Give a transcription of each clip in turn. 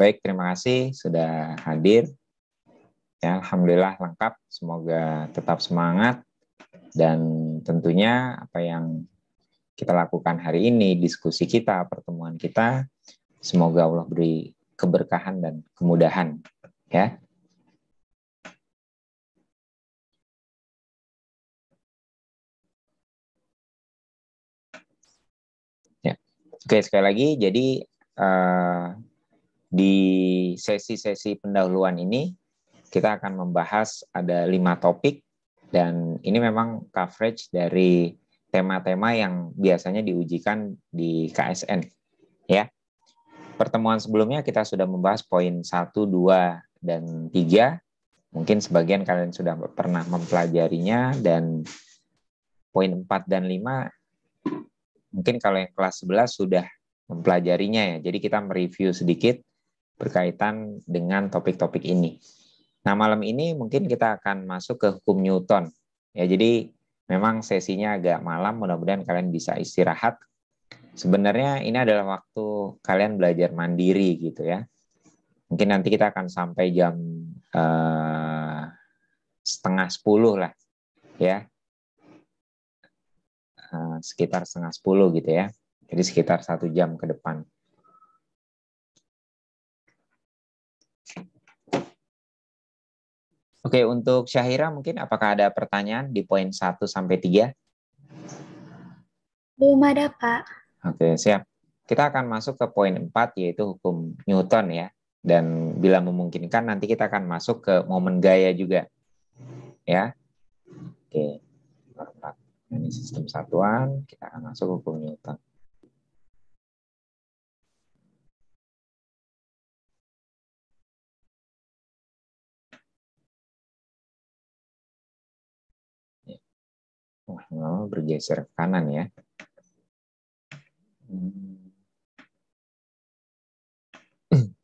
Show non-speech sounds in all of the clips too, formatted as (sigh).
Baik, terima kasih sudah hadir. Ya, alhamdulillah lengkap. Semoga tetap semangat dan tentunya apa yang kita lakukan hari ini, diskusi kita, pertemuan kita, semoga Allah beri keberkahan dan kemudahan, ya. Ya. Oke, sekali lagi jadi uh, di sesi-sesi pendahuluan ini kita akan membahas ada lima topik dan ini memang coverage dari tema-tema yang biasanya diujikan di KSN ya. Pertemuan sebelumnya kita sudah membahas poin 1, 2 dan 3. Mungkin sebagian kalian sudah pernah mempelajarinya dan poin 4 dan 5 mungkin kalau yang kelas 11 sudah mempelajarinya ya. Jadi kita mereview sedikit berkaitan dengan topik-topik ini. Nah, malam ini mungkin kita akan masuk ke hukum Newton. Ya, jadi memang sesinya agak malam, mudah-mudahan kalian bisa istirahat. Sebenarnya ini adalah waktu kalian belajar mandiri gitu ya. Mungkin nanti kita akan sampai jam eh, setengah sepuluh lah, ya. Eh, sekitar setengah sepuluh gitu ya. Jadi sekitar satu jam ke depan. Oke, untuk Syahira mungkin apakah ada pertanyaan di poin 1 sampai 3? Belum ada, Pak. Oke, siap. Kita akan masuk ke poin 4 yaitu hukum Newton ya. Dan bila memungkinkan nanti kita akan masuk ke momen gaya juga. Ya. Oke. Ini sistem satuan, kita akan masuk hukum Newton. Nah, bergeser ke kanan ya. Hmm. (clears throat)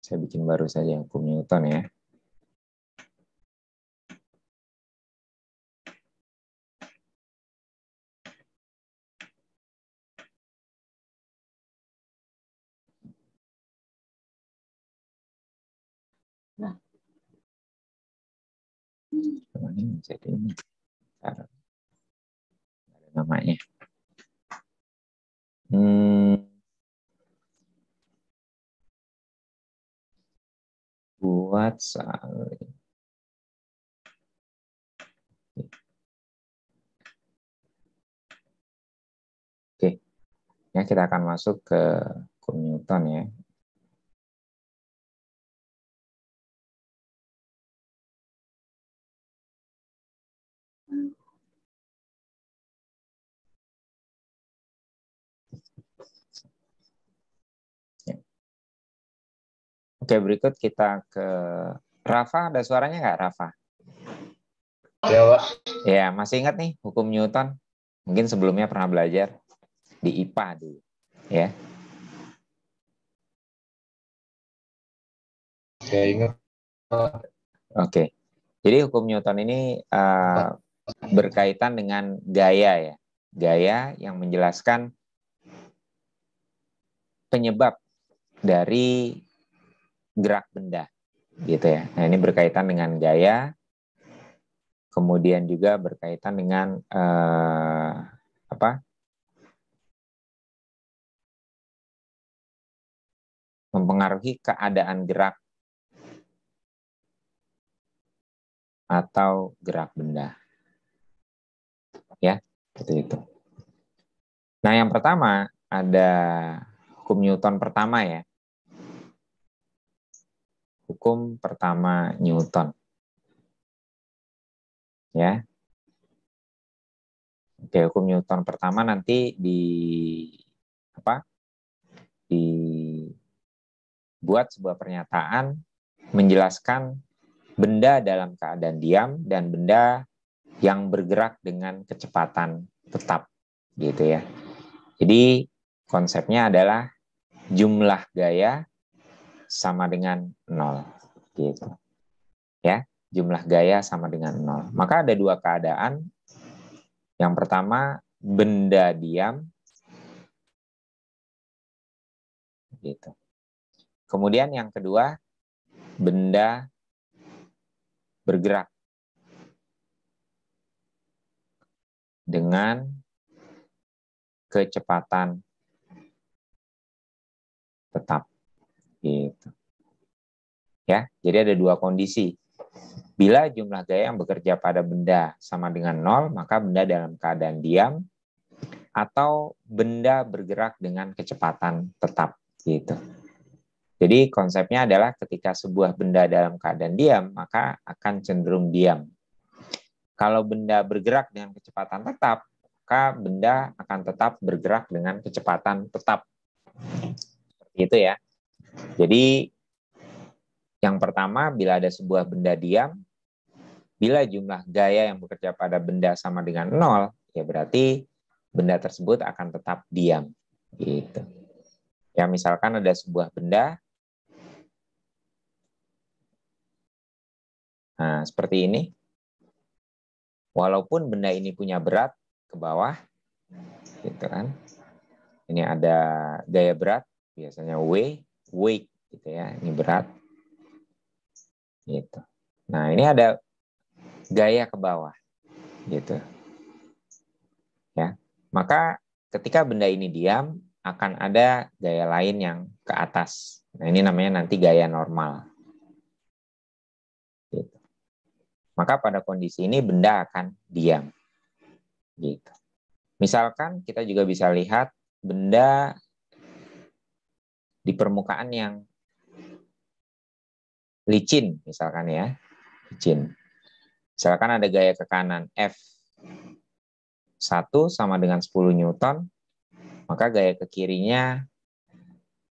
Saya bikin baru saja hukum Newton ya. jadi ini ada namanya hmm. buat saling Oke, ya kita akan masuk ke Newton ya. Oke, berikut kita ke Rafa. Ada suaranya nggak, Rafa? Ya, Pak. Ya, masih ingat nih hukum Newton? Mungkin sebelumnya pernah belajar di IPA dulu, ya. Saya ingat. Oke. Jadi hukum Newton ini uh, berkaitan dengan gaya ya. Gaya yang menjelaskan penyebab dari gerak benda gitu ya. Nah, ini berkaitan dengan gaya kemudian juga berkaitan dengan eh, apa? mempengaruhi keadaan gerak atau gerak benda. Ya, seperti itu. Nah, yang pertama ada hukum Newton pertama ya hukum pertama Newton. Ya. Oke, hukum Newton pertama nanti di apa? dibuat sebuah pernyataan menjelaskan benda dalam keadaan diam dan benda yang bergerak dengan kecepatan tetap gitu ya. Jadi konsepnya adalah jumlah gaya sama dengan nol gitu ya jumlah gaya sama dengan nol maka ada dua keadaan yang pertama benda diam gitu kemudian yang kedua benda bergerak dengan kecepatan tetap Gitu. Ya, jadi ada dua kondisi. Bila jumlah gaya yang bekerja pada benda sama dengan nol, maka benda dalam keadaan diam atau benda bergerak dengan kecepatan tetap gitu. Jadi konsepnya adalah ketika sebuah benda dalam keadaan diam, maka akan cenderung diam. Kalau benda bergerak dengan kecepatan tetap, maka benda akan tetap bergerak dengan kecepatan tetap. Seperti itu ya. Jadi yang pertama bila ada sebuah benda diam, bila jumlah gaya yang bekerja pada benda sama dengan nol, ya berarti benda tersebut akan tetap diam. Gitu. Ya misalkan ada sebuah benda Nah, seperti ini. Walaupun benda ini punya berat ke bawah, gitu kan. Ini ada gaya berat, biasanya W weight gitu ya. Ini berat. Gitu. Nah, ini ada gaya ke bawah gitu. Ya. Maka ketika benda ini diam akan ada gaya lain yang ke atas. Nah, ini namanya nanti gaya normal. Gitu. Maka pada kondisi ini benda akan diam. Gitu. Misalkan kita juga bisa lihat benda di permukaan yang licin misalkan ya licin misalkan ada gaya ke kanan F 1 sama dengan 10 Newton maka gaya ke kirinya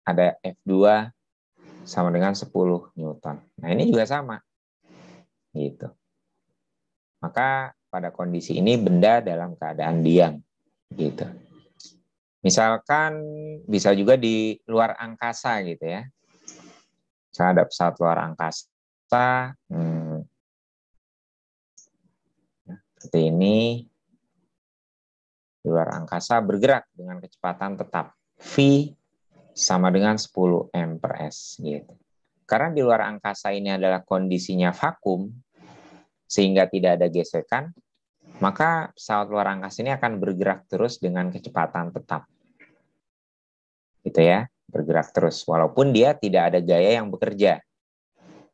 ada F2 sama dengan 10 Newton nah ini juga sama gitu maka pada kondisi ini benda dalam keadaan diam gitu Misalkan bisa juga di luar angkasa gitu ya. Saya ada pesawat luar angkasa, hmm, ya, seperti ini, luar angkasa bergerak dengan kecepatan tetap V sama dengan 10 m per s gitu. Karena di luar angkasa ini adalah kondisinya vakum sehingga tidak ada gesekan, maka pesawat luar angkasa ini akan bergerak terus dengan kecepatan tetap gitu ya bergerak terus walaupun dia tidak ada gaya yang bekerja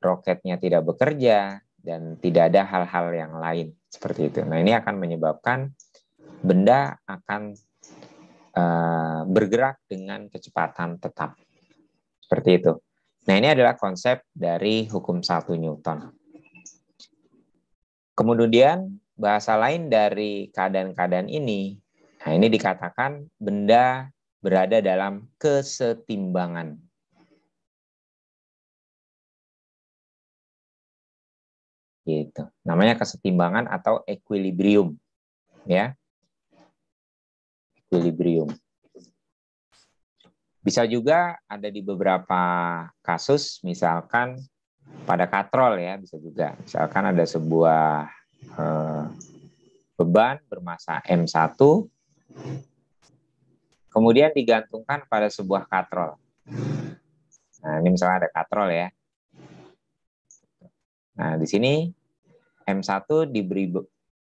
roketnya tidak bekerja dan tidak ada hal-hal yang lain seperti itu nah ini akan menyebabkan benda akan uh, bergerak dengan kecepatan tetap seperti itu nah ini adalah konsep dari hukum satu Newton kemudian bahasa lain dari keadaan-keadaan ini nah ini dikatakan benda berada dalam kesetimbangan. Gitu. Namanya kesetimbangan atau equilibrium. Ya. Equilibrium. Bisa juga ada di beberapa kasus, misalkan pada katrol ya, bisa juga. Misalkan ada sebuah eh, beban bermasa M1, Kemudian digantungkan pada sebuah katrol. Nah, ini misalnya ada katrol ya. Nah, di sini M1 diberi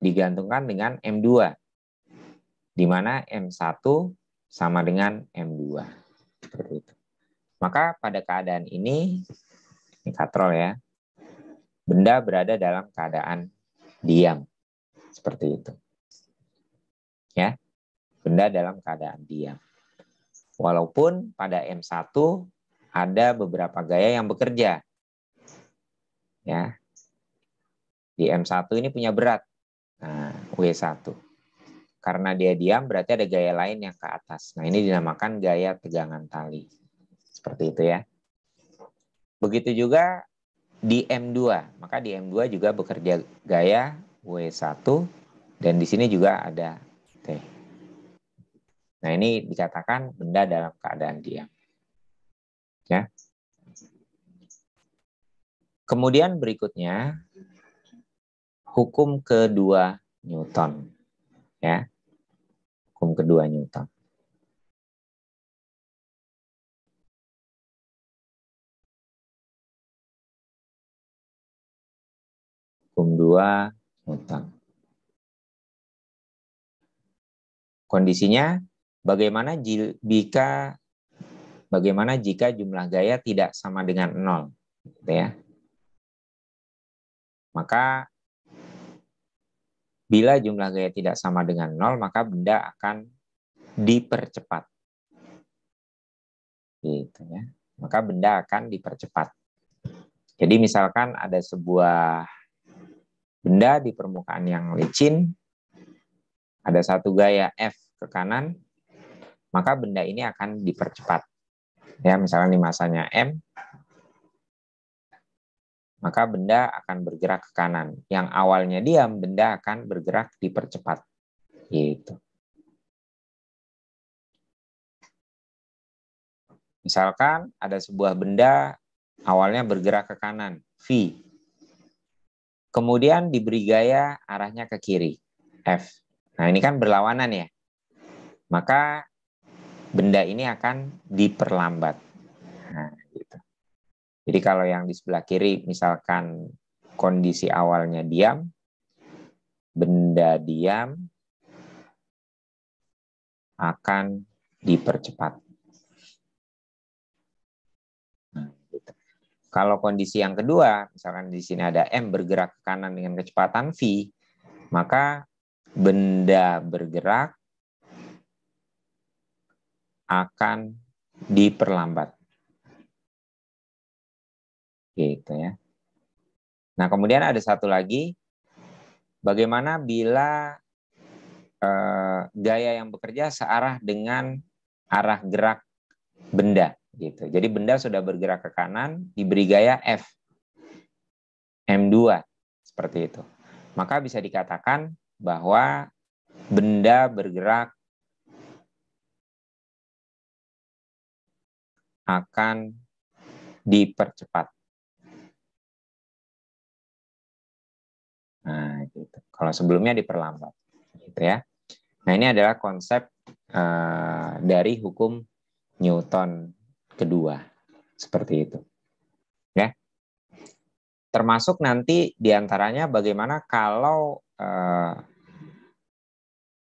digantungkan dengan M2. Di mana M1 sama dengan M2. Seperti itu. Maka pada keadaan ini, ini katrol ya, benda berada dalam keadaan diam. Seperti itu. Ya benda dalam keadaan diam. Walaupun pada M1 ada beberapa gaya yang bekerja. Ya. Di M1 ini punya berat. Nah, W1. Karena dia diam berarti ada gaya lain yang ke atas. Nah, ini dinamakan gaya tegangan tali. Seperti itu ya. Begitu juga di M2. Maka di M2 juga bekerja gaya W1 dan di sini juga ada T. Nah, ini dikatakan benda dalam keadaan diam. Ya. Kemudian berikutnya hukum kedua Newton. Ya. Hukum kedua Newton. Hukum dua Newton. Kondisinya Bagaimana jika bagaimana jika jumlah gaya tidak sama dengan nol, gitu ya? Maka bila jumlah gaya tidak sama dengan nol, maka benda akan dipercepat. Gitu ya. Maka benda akan dipercepat. Jadi misalkan ada sebuah benda di permukaan yang licin, ada satu gaya F ke kanan, maka benda ini akan dipercepat. Ya, misalnya di masanya M, maka benda akan bergerak ke kanan. Yang awalnya diam, benda akan bergerak dipercepat. Gitu. Misalkan ada sebuah benda awalnya bergerak ke kanan, V. Kemudian diberi gaya arahnya ke kiri, F. Nah, ini kan berlawanan ya. Maka benda ini akan diperlambat. Nah, gitu. Jadi kalau yang di sebelah kiri misalkan kondisi awalnya diam, benda diam akan dipercepat. Nah, gitu. Kalau kondisi yang kedua, misalkan di sini ada M bergerak ke kanan dengan kecepatan V, maka benda bergerak akan diperlambat. Gitu ya. Nah, kemudian ada satu lagi, bagaimana bila eh, gaya yang bekerja searah dengan arah gerak benda gitu. Jadi benda sudah bergerak ke kanan diberi gaya F M2 seperti itu. Maka bisa dikatakan bahwa benda bergerak akan dipercepat. Nah, gitu. Kalau sebelumnya diperlambat, gitu ya. Nah, ini adalah konsep uh, dari hukum Newton kedua, seperti itu. Ya. Termasuk nanti diantaranya bagaimana kalau uh,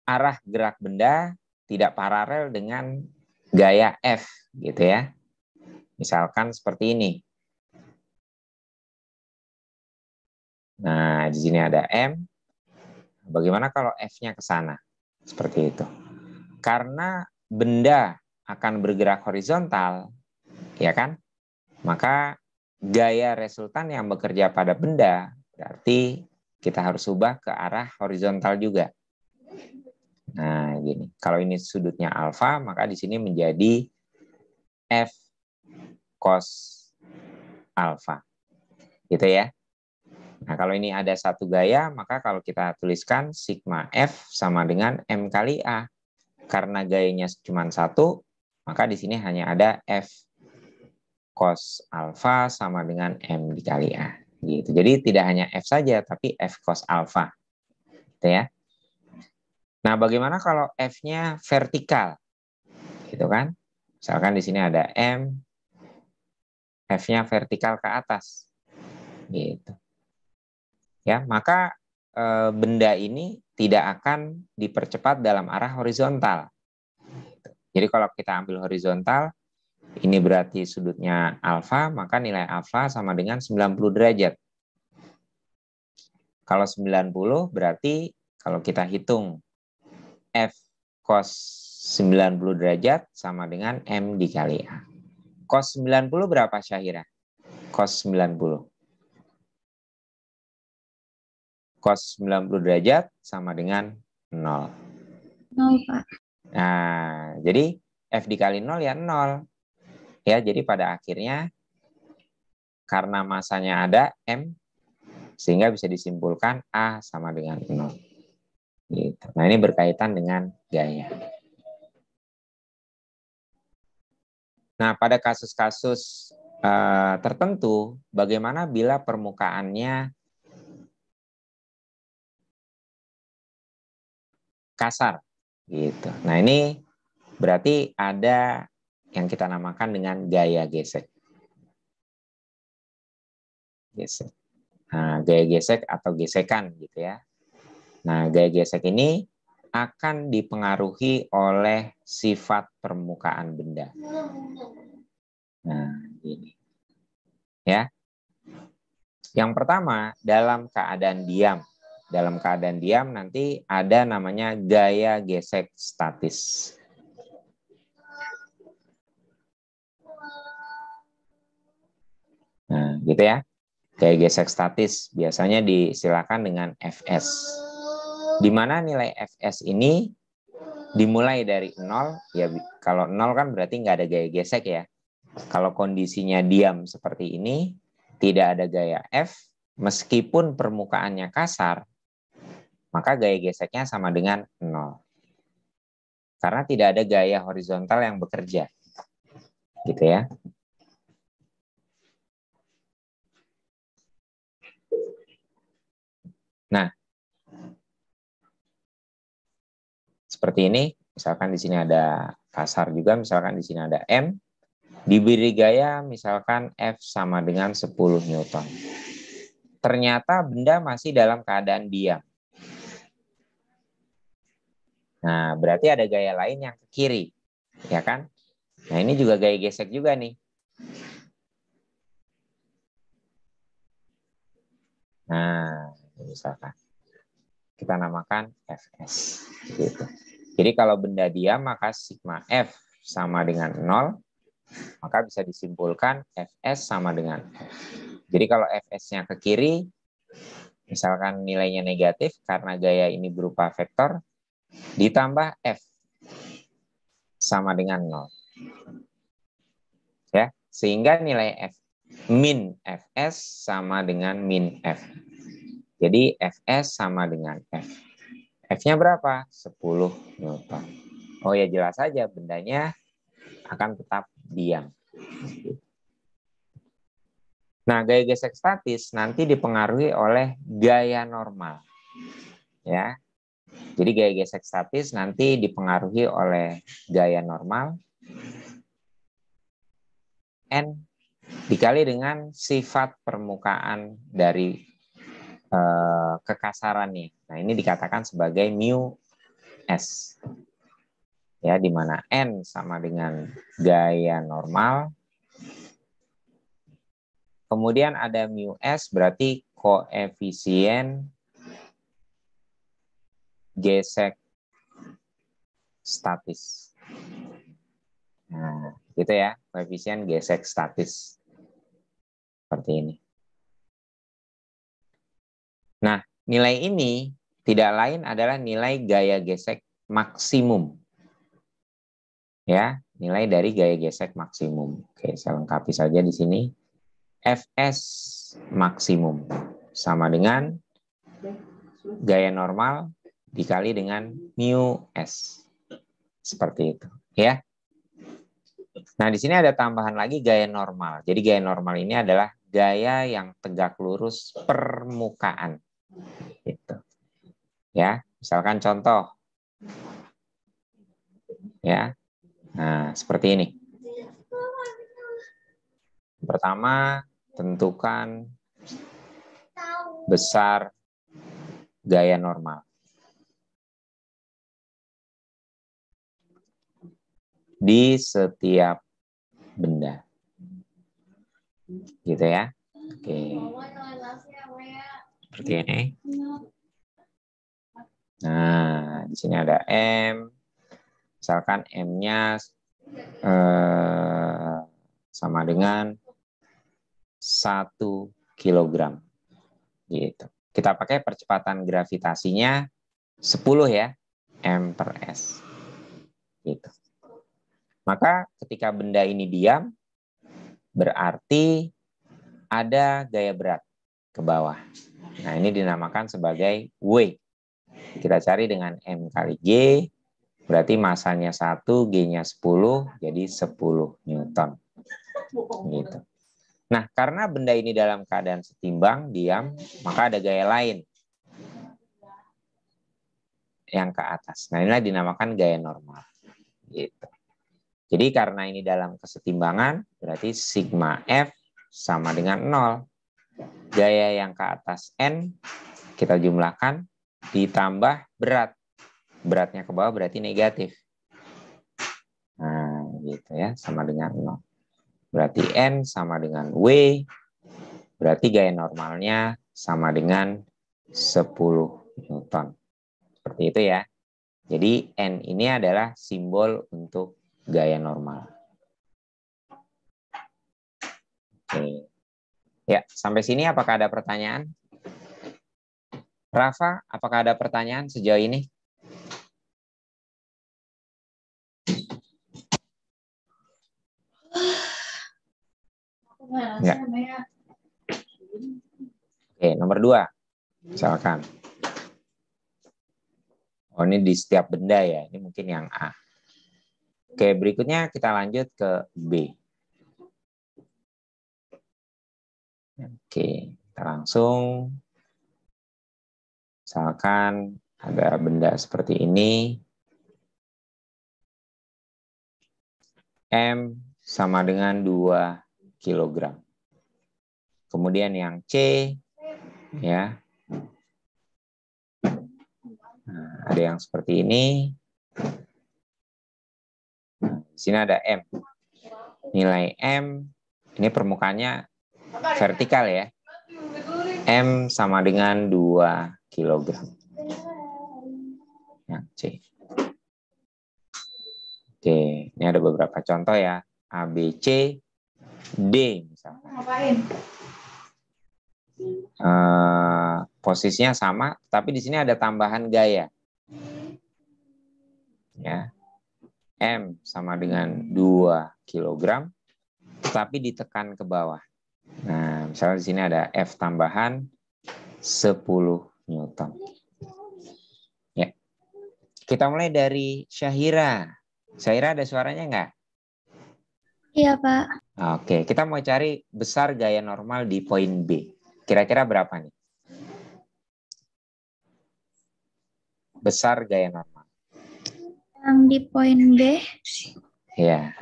arah gerak benda tidak paralel dengan gaya F, gitu ya. Misalkan seperti ini. Nah, di sini ada M. Bagaimana kalau F-nya ke sana? Seperti itu. Karena benda akan bergerak horizontal, ya kan? Maka gaya resultan yang bekerja pada benda berarti kita harus ubah ke arah horizontal juga. Nah, gini. Kalau ini sudutnya alfa, maka di sini menjadi F cos alfa. Gitu ya. Nah, kalau ini ada satu gaya, maka kalau kita tuliskan sigma F sama dengan M kali A. Karena gayanya cuma satu, maka di sini hanya ada F cos alfa sama dengan M dikali A. Gitu. Jadi tidak hanya F saja, tapi F cos alfa. Gitu ya. Nah, bagaimana kalau F-nya vertikal? Gitu kan? Misalkan di sini ada M, F-nya vertikal ke atas. Gitu. Ya, maka e, benda ini tidak akan dipercepat dalam arah horizontal. Gitu. Jadi kalau kita ambil horizontal, ini berarti sudutnya alfa, maka nilai alfa sama dengan 90 derajat. Kalau 90 berarti kalau kita hitung F cos 90 derajat sama dengan M dikali A. Kos 90 berapa Syahira? Kos 90. Kos 90 derajat sama dengan 0. 0, Pak. Nah, jadi F dikali 0 ya 0. Ya, jadi pada akhirnya karena masanya ada M, sehingga bisa disimpulkan A sama dengan 0. Gitu. Nah, ini berkaitan dengan gaya. Nah, pada kasus-kasus uh, tertentu, bagaimana bila permukaannya kasar gitu. Nah, ini berarti ada yang kita namakan dengan gaya gesek. Gesek. Nah, gaya gesek atau gesekan gitu ya. Nah, gaya gesek ini akan dipengaruhi oleh sifat permukaan benda. Nah, ini. Ya. Yang pertama, dalam keadaan diam. Dalam keadaan diam nanti ada namanya gaya gesek statis. Nah, gitu ya. Gaya gesek statis biasanya disilakan dengan FS. Di mana nilai fs ini dimulai dari nol, ya kalau nol kan berarti nggak ada gaya gesek ya. Kalau kondisinya diam seperti ini, tidak ada gaya F, meskipun permukaannya kasar, maka gaya geseknya sama dengan nol. Karena tidak ada gaya horizontal yang bekerja. Gitu ya. Nah, seperti ini. Misalkan di sini ada kasar juga, misalkan di sini ada M. Diberi gaya misalkan F sama dengan 10 Newton. Ternyata benda masih dalam keadaan diam. Nah, berarti ada gaya lain yang ke kiri, ya kan? Nah, ini juga gaya gesek juga nih. Nah, misalkan kita namakan FS gitu. Jadi kalau benda diam maka sigma F sama dengan 0, maka bisa disimpulkan Fs sama dengan F. Jadi kalau Fs-nya ke kiri, misalkan nilainya negatif karena gaya ini berupa vektor, ditambah F sama dengan 0. Ya, sehingga nilai F min Fs sama dengan min F. Jadi Fs sama dengan F. F-nya berapa? 10 Newton. Oh ya jelas saja bendanya akan tetap diam. Nah, gaya gesek statis nanti dipengaruhi oleh gaya normal. Ya. Jadi gaya gesek statis nanti dipengaruhi oleh gaya normal n dikali dengan sifat permukaan dari Eh, kekasaran nih. Nah, ini dikatakan sebagai mu S. Ya, di mana N sama dengan gaya normal. Kemudian ada mu S berarti koefisien gesek statis. Nah, gitu ya, koefisien gesek statis. Seperti ini. Nah, nilai ini tidak lain adalah nilai gaya gesek maksimum. Ya, nilai dari gaya gesek maksimum. Oke, saya lengkapi saja di sini. Fs maksimum sama dengan gaya normal dikali dengan mu s. Seperti itu, ya. Nah, di sini ada tambahan lagi gaya normal. Jadi gaya normal ini adalah gaya yang tegak lurus permukaan. Gitu. Ya, misalkan contoh. Ya. Nah, seperti ini. Pertama, tentukan besar gaya normal. Di setiap benda. Gitu ya. Oke. Okay seperti ini. Nah, di sini ada M. Misalkan M-nya eh, sama dengan 1 kg. Gitu. Kita pakai percepatan gravitasinya 10 ya, M per S. Gitu. Maka ketika benda ini diam, berarti ada gaya berat ke bawah. Nah, ini dinamakan sebagai W. Kita cari dengan M kali G, berarti masanya 1, G-nya 10, jadi 10 Newton. Gitu. Nah, karena benda ini dalam keadaan setimbang, diam, maka ada gaya lain yang ke atas. Nah, inilah dinamakan gaya normal. Gitu. Jadi karena ini dalam kesetimbangan, berarti sigma F sama dengan 0 gaya yang ke atas N kita jumlahkan ditambah berat. Beratnya ke bawah berarti negatif. Nah, gitu ya, sama dengan 0. Berarti N sama dengan W. Berarti gaya normalnya sama dengan 10 Newton. Seperti itu ya. Jadi N ini adalah simbol untuk gaya normal. Oke. Ya, sampai sini apakah ada pertanyaan? Rafa, apakah ada pertanyaan sejauh ini? Ya. Oke, nomor dua. Misalkan. Oh, ini di setiap benda ya. Ini mungkin yang A. Oke, berikutnya kita lanjut ke B. Oke, kita langsung. Misalkan ada benda seperti ini. M sama dengan 2 kg. Kemudian yang C, ya. Nah, ada yang seperti ini. Nah, di sini ada M. Nilai M, ini permukaannya vertikal ya. M sama dengan 2 kg. Nah, C. Oke, ini ada beberapa contoh ya. A, B, C, D misalnya. Uh, posisinya sama, tapi di sini ada tambahan gaya. Ya. M sama dengan 2 kg, tapi ditekan ke bawah. Nah, misalnya di sini ada F tambahan 10 Newton. Ya. Kita mulai dari Syahira. Syahira ada suaranya nggak? Iya, Pak. Oke, kita mau cari besar gaya normal di poin B. Kira-kira berapa nih? Besar gaya normal. Yang di poin B? Ya.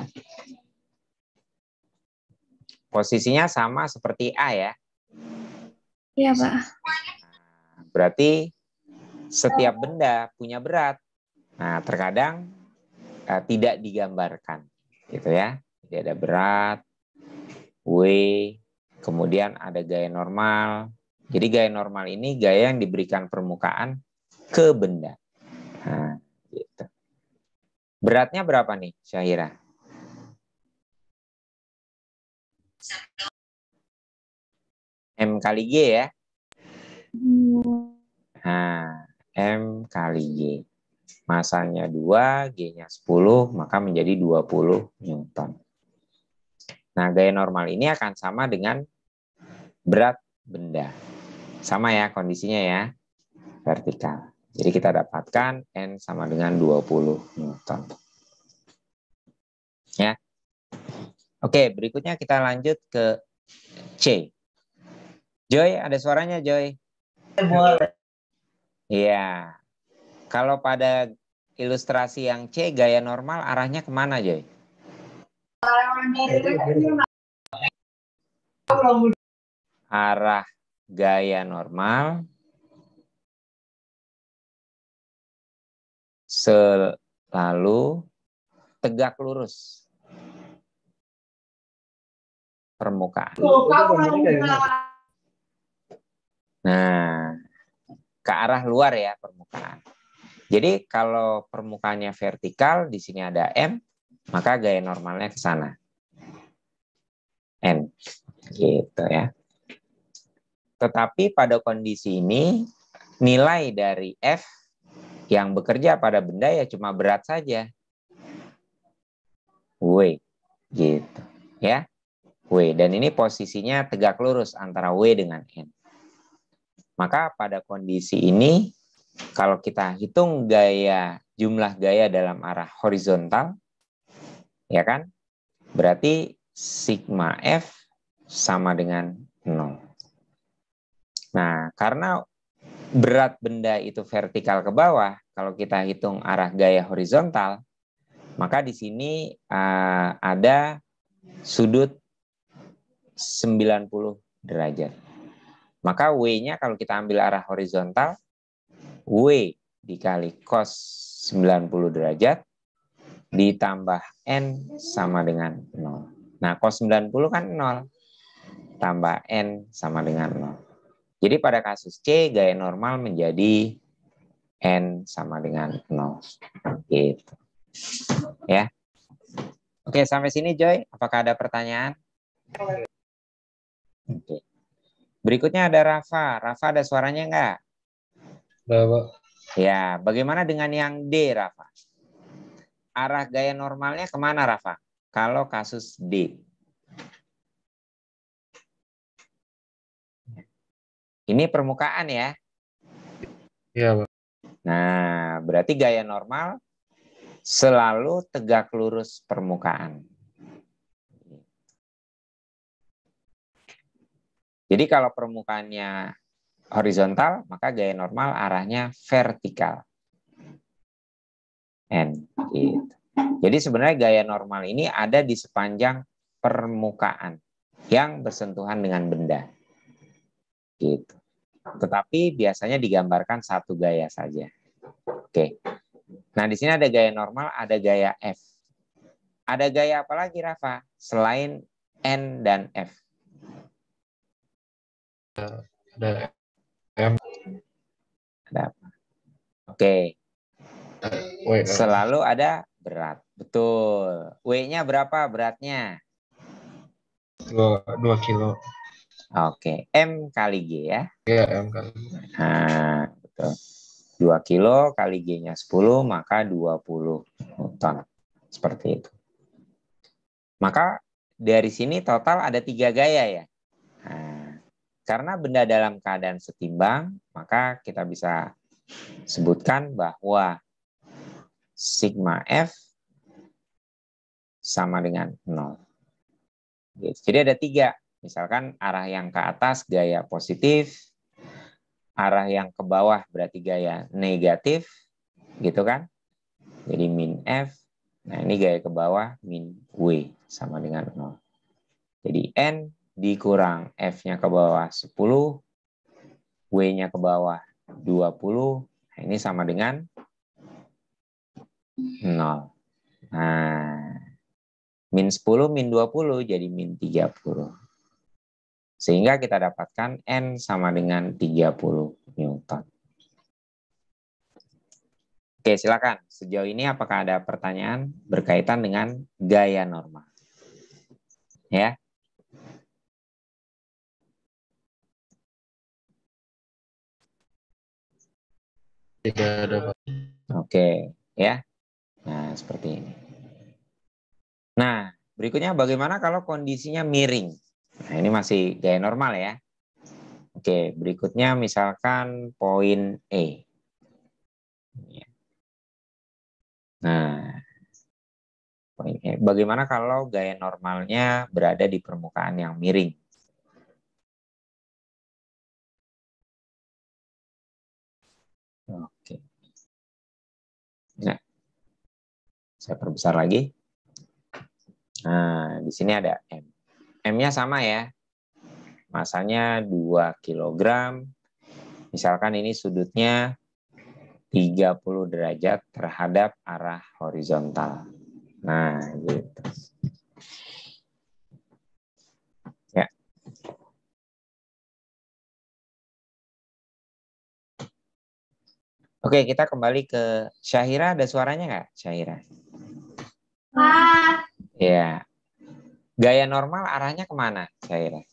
Posisinya sama seperti A ya? Iya, Pak. Nah, berarti setiap benda punya berat. Nah, terkadang uh, tidak digambarkan, gitu ya. Jadi ada berat, W, kemudian ada gaya normal. Jadi gaya normal ini gaya yang diberikan permukaan ke benda. Nah, gitu. Beratnya berapa nih, Syahira? M kali G ya. Hmm. Nah, M kali G. Masanya 2, G-nya 10, maka menjadi 20 Newton. Nah, gaya normal ini akan sama dengan berat benda. Sama ya kondisinya ya, vertikal. Jadi kita dapatkan N sama dengan 20 Newton. Ya. Oke, berikutnya kita lanjut ke C. Joy, ada suaranya Joy? Iya. Kalau pada ilustrasi yang C, gaya normal arahnya kemana Joy? Arah gaya normal selalu tegak lurus permukaan. Oh, Nah, ke arah luar ya permukaan. Jadi kalau permukaannya vertikal, di sini ada M, maka gaya normalnya ke sana. N. Gitu ya. Tetapi pada kondisi ini, nilai dari F yang bekerja pada benda ya cuma berat saja. W. Gitu. Ya. W. Dan ini posisinya tegak lurus antara W dengan N. Maka pada kondisi ini kalau kita hitung gaya jumlah gaya dalam arah horizontal ya kan? Berarti sigma F sama dengan 0. Nah, karena berat benda itu vertikal ke bawah, kalau kita hitung arah gaya horizontal, maka di sini uh, ada sudut 90 derajat. Maka W-nya kalau kita ambil arah horizontal, W dikali cos 90 derajat ditambah N sama dengan 0. Nah, cos 90 kan 0, tambah N sama dengan 0. Jadi pada kasus C, gaya normal menjadi N sama dengan 0. Gitu. Ya. Oke, sampai sini Joy. Apakah ada pertanyaan? Oke. Okay. Berikutnya ada Rafa. Rafa ada suaranya enggak? Bapak. Ya, bagaimana dengan yang D, Rafa? Arah gaya normalnya kemana, Rafa? Kalau kasus D. Ini permukaan ya? Iya, Pak. Nah, berarti gaya normal selalu tegak lurus permukaan. Jadi kalau permukaannya horizontal, maka gaya normal arahnya vertikal. N. Jadi sebenarnya gaya normal ini ada di sepanjang permukaan yang bersentuhan dengan benda. Gitu. Tetapi biasanya digambarkan satu gaya saja. Oke. Nah, di sini ada gaya normal, ada gaya F. Ada gaya apa lagi, Rafa? Selain N dan F ada M ada apa oke okay. selalu ada berat betul W-nya berapa beratnya 2, dua kilo Oke, okay. M kali G ya? Iya, yeah, M kali G. Nah, betul. 2 kilo kali G-nya 10, maka 20 ton. Seperti itu. Maka dari sini total ada tiga gaya ya? Karena benda dalam keadaan setimbang, maka kita bisa sebutkan bahwa sigma F sama dengan 0. Jadi ada tiga. Misalkan arah yang ke atas gaya positif, arah yang ke bawah berarti gaya negatif, gitu kan? Jadi min F, nah ini gaya ke bawah min W sama dengan 0. Jadi N dikurang F-nya ke bawah 10, W-nya ke bawah 20. Nah, ini sama dengan 0. Nah, min 10, min 20 jadi min 30. Sehingga kita dapatkan N sama dengan 30 Newton. Oke, silakan. Sejauh ini apakah ada pertanyaan berkaitan dengan gaya normal? Ya, Tidak ada Pak. Oke, ya. Nah, seperti ini. Nah, berikutnya bagaimana kalau kondisinya miring? Nah, ini masih gaya normal ya. Oke, berikutnya misalkan poin E. Ya. Nah, poin E. Bagaimana kalau gaya normalnya berada di permukaan yang miring? Saya perbesar lagi. Nah, di sini ada M. M-nya sama ya. Masanya 2 kg. Misalkan ini sudutnya 30 derajat terhadap arah horizontal. Nah, gitu. Ya. Oke, kita kembali ke Syahira. Ada suaranya nggak, Syahira? Pak. Iya. Gaya normal arahnya kemana, Syaira?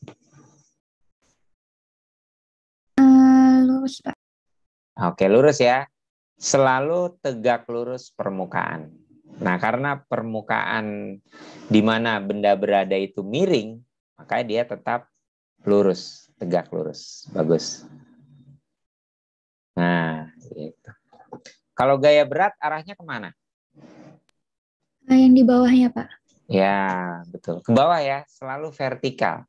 Uh, lurus, Pak. Oke, lurus ya. Selalu tegak lurus permukaan. Nah, karena permukaan di mana benda berada itu miring, maka dia tetap lurus, tegak lurus. Bagus. Nah, gitu. Kalau gaya berat arahnya kemana? Nah, yang di bawahnya, Pak. Ya, betul. Ke bawah ya, selalu vertikal.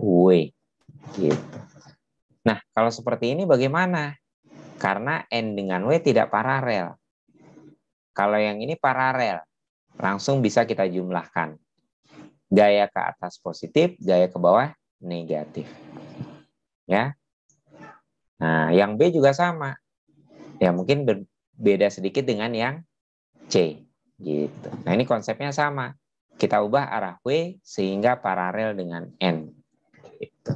Woi, gitu. Nah, kalau seperti ini bagaimana? Karena N dengan W tidak paralel. Kalau yang ini paralel, langsung bisa kita jumlahkan. Gaya ke atas positif, gaya ke bawah negatif. Ya. Nah, yang B juga sama. Ya mungkin beda sedikit dengan yang C gitu. Nah, ini konsepnya sama. Kita ubah arah W sehingga paralel dengan N. Gitu.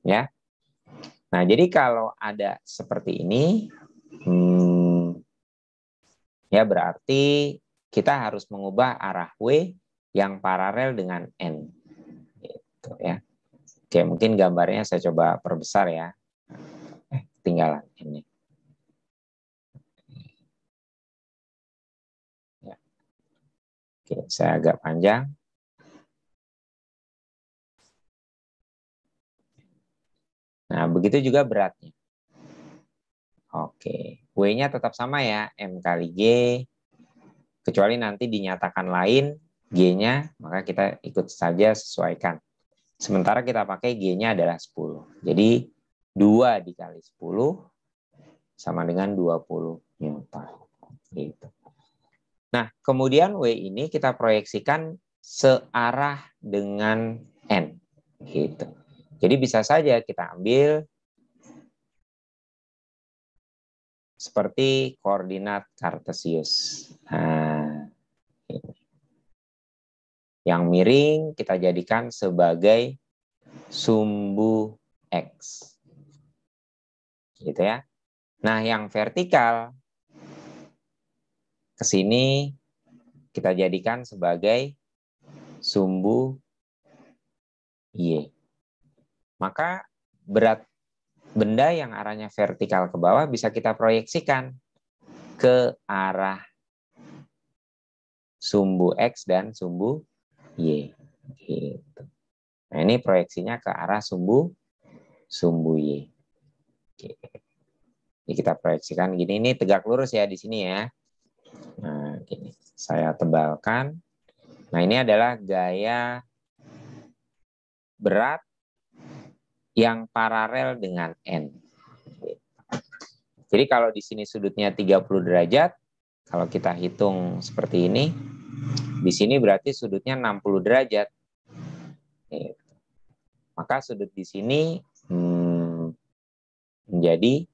Ya. Nah, jadi kalau ada seperti ini hmm, ya berarti kita harus mengubah arah W yang paralel dengan N. Gitu ya. Oke, mungkin gambarnya saya coba perbesar ya. Eh, ketinggalan ini. Oke, saya agak panjang. Nah, begitu juga beratnya. Oke, W-nya tetap sama ya, M kali G. Kecuali nanti dinyatakan lain, G-nya, maka kita ikut saja sesuaikan. Sementara kita pakai G-nya adalah 10. Jadi 2 dikali 10 sama dengan 20 Newton. Gitu. Nah, kemudian W ini kita proyeksikan searah dengan N. Gitu. Jadi bisa saja kita ambil seperti koordinat kartesius. Nah, Yang miring kita jadikan sebagai sumbu X. Gitu ya. Nah, yang vertikal sini kita jadikan sebagai sumbu Y. Maka berat benda yang arahnya vertikal ke bawah bisa kita proyeksikan ke arah sumbu X dan sumbu Y. Gitu. Nah, ini proyeksinya ke arah sumbu sumbu Y. Oke. Gitu. Ini kita proyeksikan gini, ini tegak lurus ya di sini ya. Nah, ini Saya tebalkan. Nah, ini adalah gaya berat yang paralel dengan N. Jadi kalau di sini sudutnya 30 derajat, kalau kita hitung seperti ini, di sini berarti sudutnya 60 derajat. Maka sudut di sini hmm, menjadi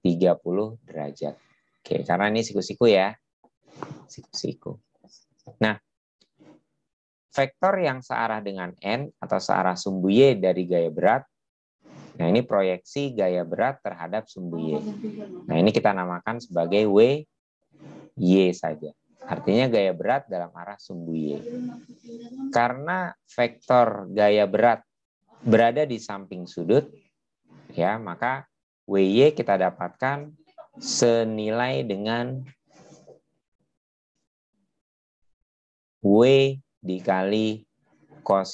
30 derajat. Oke, karena ini siku-siku ya. Siku-siku. Nah, vektor yang searah dengan N atau searah sumbu Y dari gaya berat, nah ini proyeksi gaya berat terhadap sumbu Y. Nah, ini kita namakan sebagai W Y saja. Artinya gaya berat dalam arah sumbu Y. Karena vektor gaya berat berada di samping sudut, ya maka WY kita dapatkan senilai dengan W dikali cos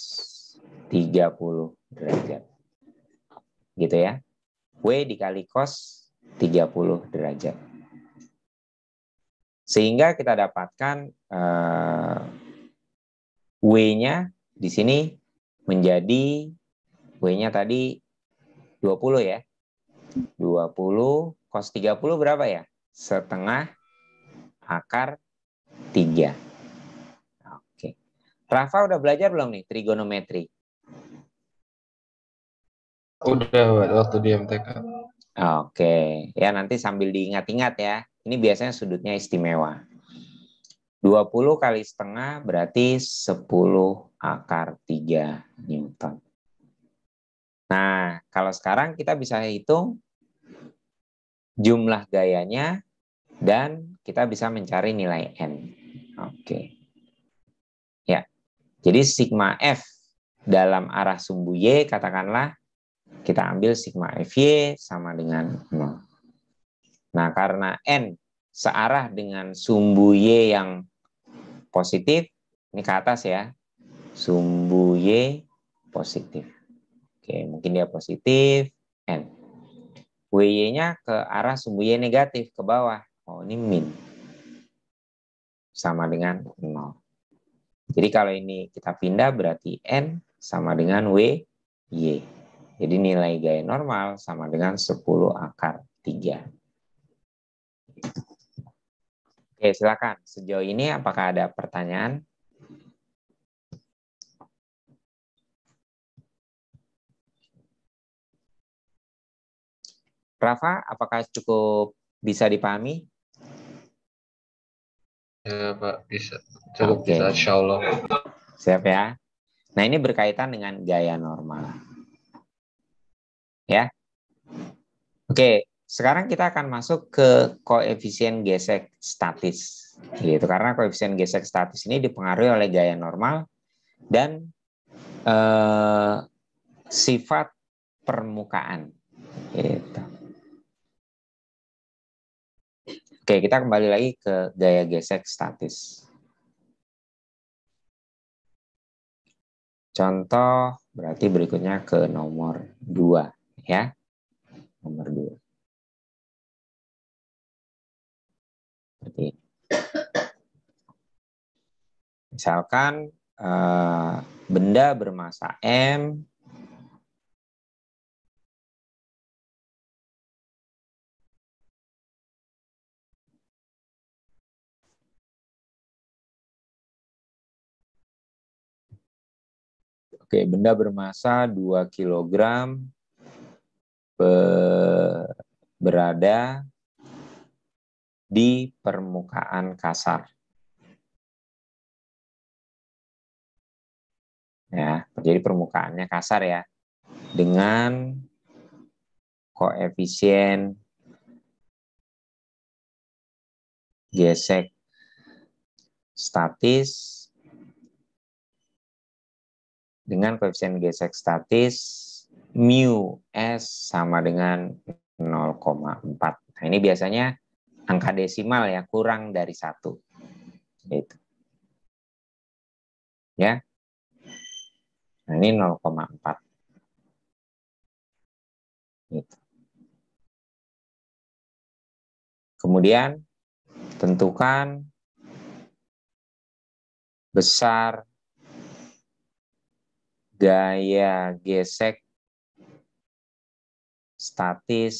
30 derajat. Gitu ya. W dikali cos 30 derajat. Sehingga kita dapatkan uh, W-nya di sini menjadi W-nya tadi 20 ya. 20 Kos 30 berapa ya? Setengah akar 3. Oke. Rafa udah belajar belum nih trigonometri? Udah waktu di MTK. Oke, ya nanti sambil diingat-ingat ya. Ini biasanya sudutnya istimewa. 20 kali setengah berarti 10 akar 3 Newton. Nah, kalau sekarang kita bisa hitung jumlah gayanya, dan kita bisa mencari nilai N. Oke. Ya. Jadi sigma F dalam arah sumbu Y katakanlah kita ambil sigma FY sama dengan 0. Nah, karena N searah dengan sumbu Y yang positif, ini ke atas ya, sumbu Y positif. Oke, mungkin dia positif, N. WY-nya ke arah sumbu Y negatif ke bawah. Oh, ini min. Sama dengan 0. Jadi kalau ini kita pindah berarti N sama dengan W, Y. Jadi nilai gaya normal sama dengan 10 akar 3. Oke, silakan. Sejauh ini apakah ada pertanyaan? Rafa, apakah cukup bisa dipahami? Ya, Pak, bisa. Cukup okay. bisa, insya Allah. Siap ya. Nah, ini berkaitan dengan gaya normal. Ya. Oke, sekarang kita akan masuk ke koefisien gesek statis. Gitu, karena koefisien gesek statis ini dipengaruhi oleh gaya normal dan eh, sifat permukaan. Gitu. Oke, kita kembali lagi ke gaya gesek statis. Contoh berarti berikutnya ke nomor 2 ya. Nomor 2. Seperti ini. Misalkan eh, benda bermassa M Oke, benda bermassa 2 kg berada di permukaan kasar. Ya, jadi permukaannya kasar ya. Dengan koefisien gesek statis dengan koefisien gesek statis mu S sama dengan 0,4. Nah, ini biasanya angka desimal ya, kurang dari satu. Itu. Ya. Nah, ini 0,4. Itu. Kemudian tentukan besar daya gesek statis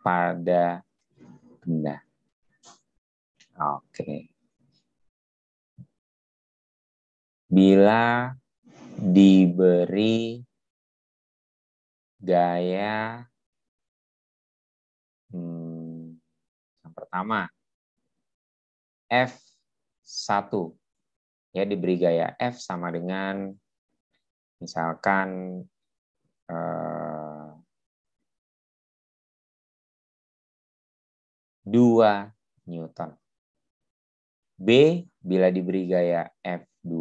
pada benda. Oke. Bila diberi gaya hmm, yang pertama F1 ya diberi gaya F sama dengan Misalkan eh, 2 Newton. B bila diberi gaya F2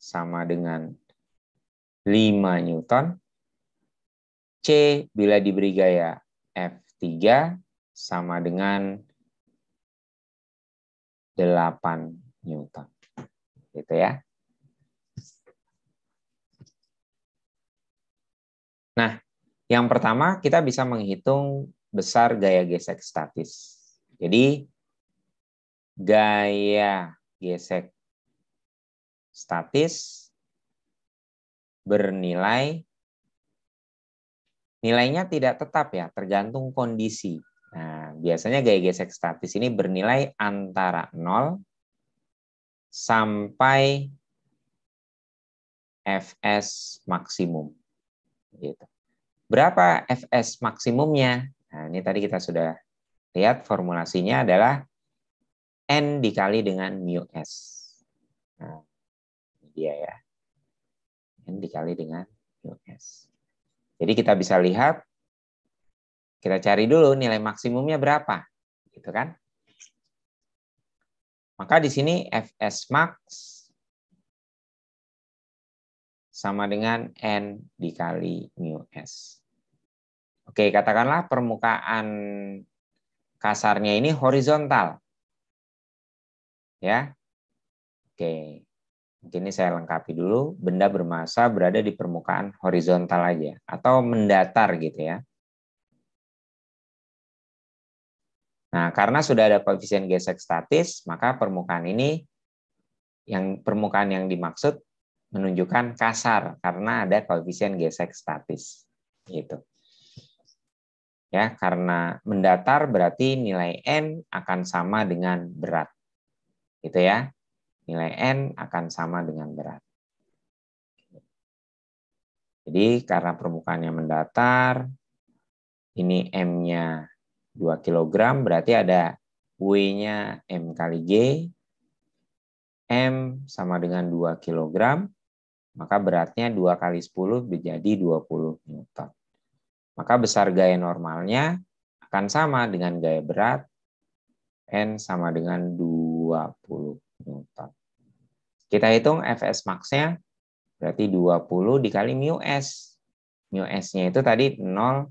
sama dengan 5 Newton. C bila diberi gaya F3 sama dengan 8 Newton. Gitu ya. Nah, yang pertama kita bisa menghitung besar gaya gesek statis. Jadi gaya gesek statis bernilai nilainya tidak tetap ya, tergantung kondisi. Nah, biasanya gaya gesek statis ini bernilai antara 0 sampai FS maksimum. Gitu. Berapa Fs maksimumnya? Nah, ini tadi kita sudah lihat formulasinya adalah N dikali dengan mu S. Nah, dia ya. N dikali dengan mu S. Jadi kita bisa lihat, kita cari dulu nilai maksimumnya berapa. Gitu kan? Maka di sini Fs max sama dengan N dikali mu S. Oke, katakanlah permukaan kasarnya ini horizontal. Ya. Oke. Ini saya lengkapi dulu, benda bermassa berada di permukaan horizontal aja atau mendatar gitu ya. Nah, karena sudah ada koefisien gesek statis, maka permukaan ini yang permukaan yang dimaksud menunjukkan kasar karena ada koefisien gesek statis gitu. Ya, karena mendatar berarti nilai n akan sama dengan berat. Gitu ya. Nilai n akan sama dengan berat. Jadi karena permukaannya mendatar, ini M-nya 2 kg, berarti ada W-nya M kali G, M sama dengan 2 kg, maka beratnya 2 kali 10 menjadi 20 Newton. Maka besar gaya normalnya akan sama dengan gaya berat N sama dengan 20 Newton. Kita hitung Fs maxnya, berarti 20 dikali mu S. Mu S-nya itu tadi 0,4.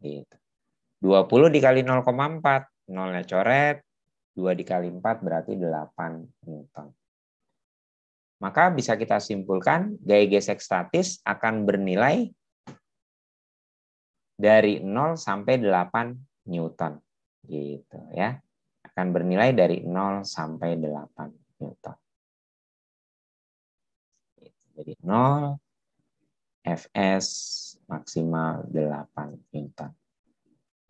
Gitu. 20 dikali 0,4, 0-nya coret, 2 dikali 4 berarti 8 Newton. Maka bisa kita simpulkan gaya gesek statis akan bernilai dari 0 sampai 8 Newton. Gitu ya. Akan bernilai dari 0 sampai 8 Newton. Gitu. Jadi 0 Fs maksimal 8 Newton.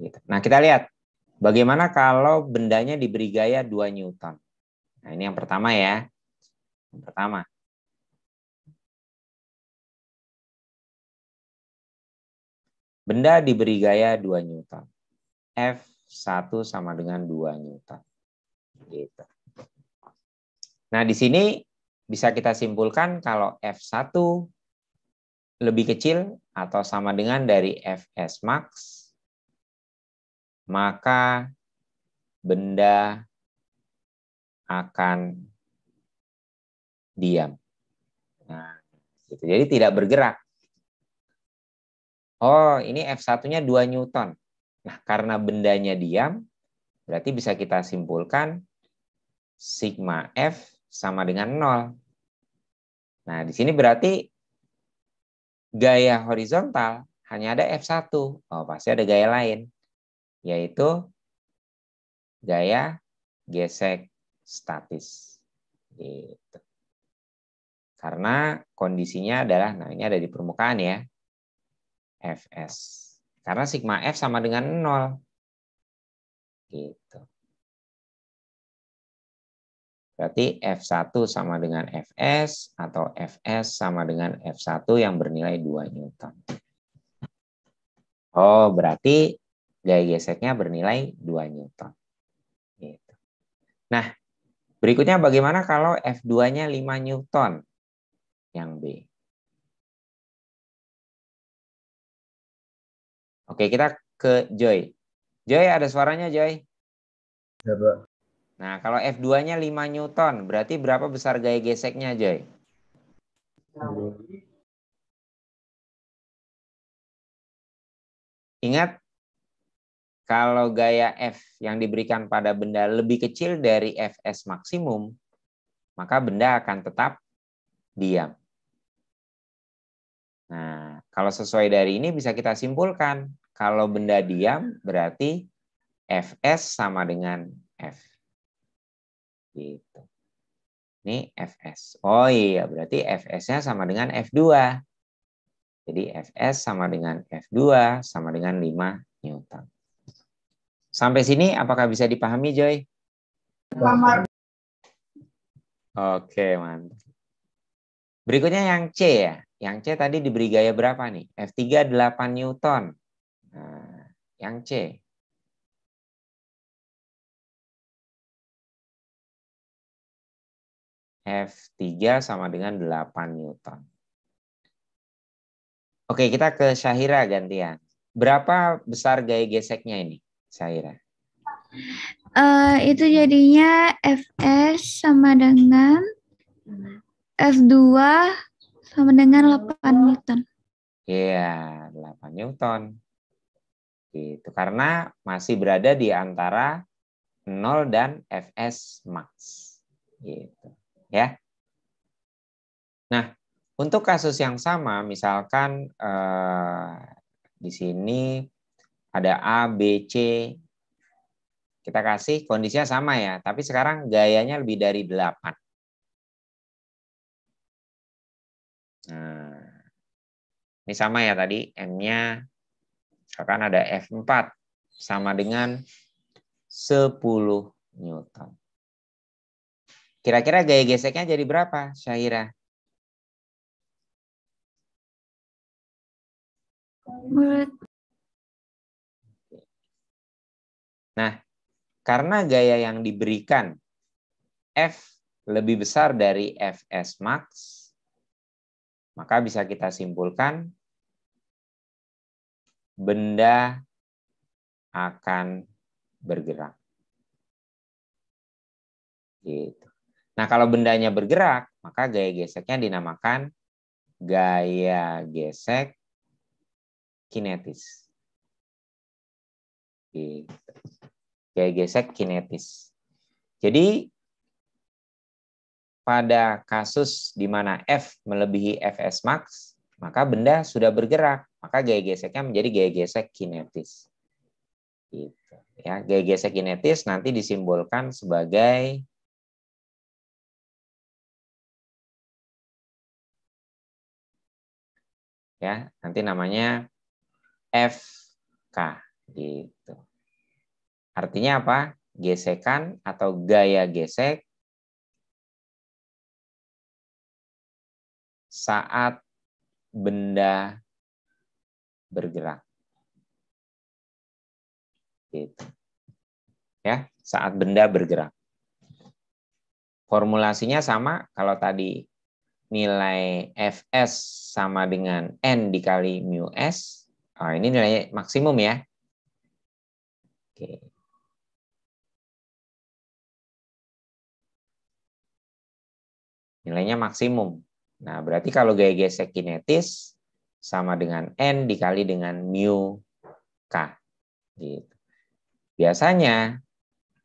Gitu. Nah, kita lihat Bagaimana kalau bendanya diberi gaya 2 Newton? Nah, ini yang pertama ya. Yang pertama. Benda diberi gaya 2 Newton. F1 sama dengan 2 Newton. Gitu. Nah, di sini bisa kita simpulkan kalau F1 lebih kecil atau sama dengan dari Fs max maka benda akan diam. Nah, gitu. Jadi tidak bergerak. Oh, ini F1-nya 2 Newton. Nah, karena bendanya diam, berarti bisa kita simpulkan sigma F sama dengan nol. Nah, di sini berarti gaya horizontal hanya ada F1. Oh, pasti ada gaya lain yaitu gaya gesek statis. Gitu. Karena kondisinya adalah, nah ini ada di permukaan ya, Fs. Karena sigma F sama dengan 0. Gitu. Berarti F1 sama dengan Fs atau Fs sama dengan F1 yang bernilai 2 Newton. Oh, berarti gaya geseknya bernilai 2 Newton. Gitu. Nah, berikutnya bagaimana kalau F2-nya 5 Newton yang B? Oke, kita ke Joy. Joy, ada suaranya Joy? Ya, Pak. Nah, kalau F2-nya 5 Newton, berarti berapa besar gaya geseknya, Joy? Iya. Ingat, kalau gaya F yang diberikan pada benda lebih kecil dari Fs maksimum, maka benda akan tetap diam. Nah, kalau sesuai dari ini bisa kita simpulkan. Kalau benda diam berarti Fs sama dengan F. Gitu. Ini Fs. Oh iya, berarti Fs-nya sama dengan F2. Jadi Fs sama dengan F2 sama dengan 5 Newton. Sampai sini apakah bisa dipahami, Joy? Selamat. Oke, mantap. Berikutnya yang C ya. Yang C tadi diberi gaya berapa nih? F3 8 Newton. Nah, yang C. F3 sama dengan 8 Newton. Oke, kita ke Syahira gantian. Berapa besar gaya geseknya ini? Syairah? Eh, uh, itu jadinya FS sama dengan F2 sama dengan 8 Newton. Iya, yeah, 8 Newton. Gitu. Karena masih berada di antara 0 dan Fs max. Gitu. Ya. Nah, untuk kasus yang sama, misalkan eh, di sini ada A, B, C. Kita kasih kondisinya sama ya, tapi sekarang gayanya lebih dari 8. Nah, ini sama ya tadi, M-nya misalkan ada F4 sama dengan 10 Newton. Kira-kira gaya geseknya jadi berapa, Syahira? Menurut Nah, karena gaya yang diberikan F lebih besar dari Fs max, maka bisa kita simpulkan benda akan bergerak. Gitu. Nah, kalau bendanya bergerak, maka gaya geseknya dinamakan gaya gesek kinetis. Gitu gaya gesek kinetis. Jadi pada kasus di mana F melebihi Fs max, maka benda sudah bergerak, maka gaya geseknya menjadi gaya gesek kinetis. Gitu. Ya, gaya gesek kinetis nanti disimbolkan sebagai ya nanti namanya FK gitu. Artinya apa? Gesekan atau gaya gesek saat benda bergerak. Gitu. Ya, saat benda bergerak. Formulasinya sama kalau tadi nilai Fs sama dengan N dikali mu S. Oh, ini nilai maksimum ya. Oke. nilainya maksimum. Nah, berarti kalau gaya gesek kinetis sama dengan N dikali dengan mu K. Gitu. Biasanya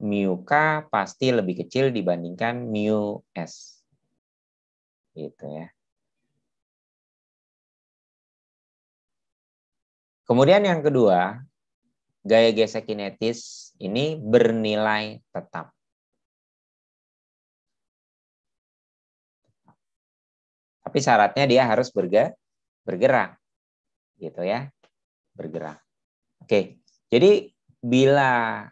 mu K pasti lebih kecil dibandingkan mu S. Gitu ya. Kemudian yang kedua, gaya gesek kinetis ini bernilai tetap. Tapi syaratnya dia harus berge bergerak. Gitu ya. Bergerak. Oke. Jadi bila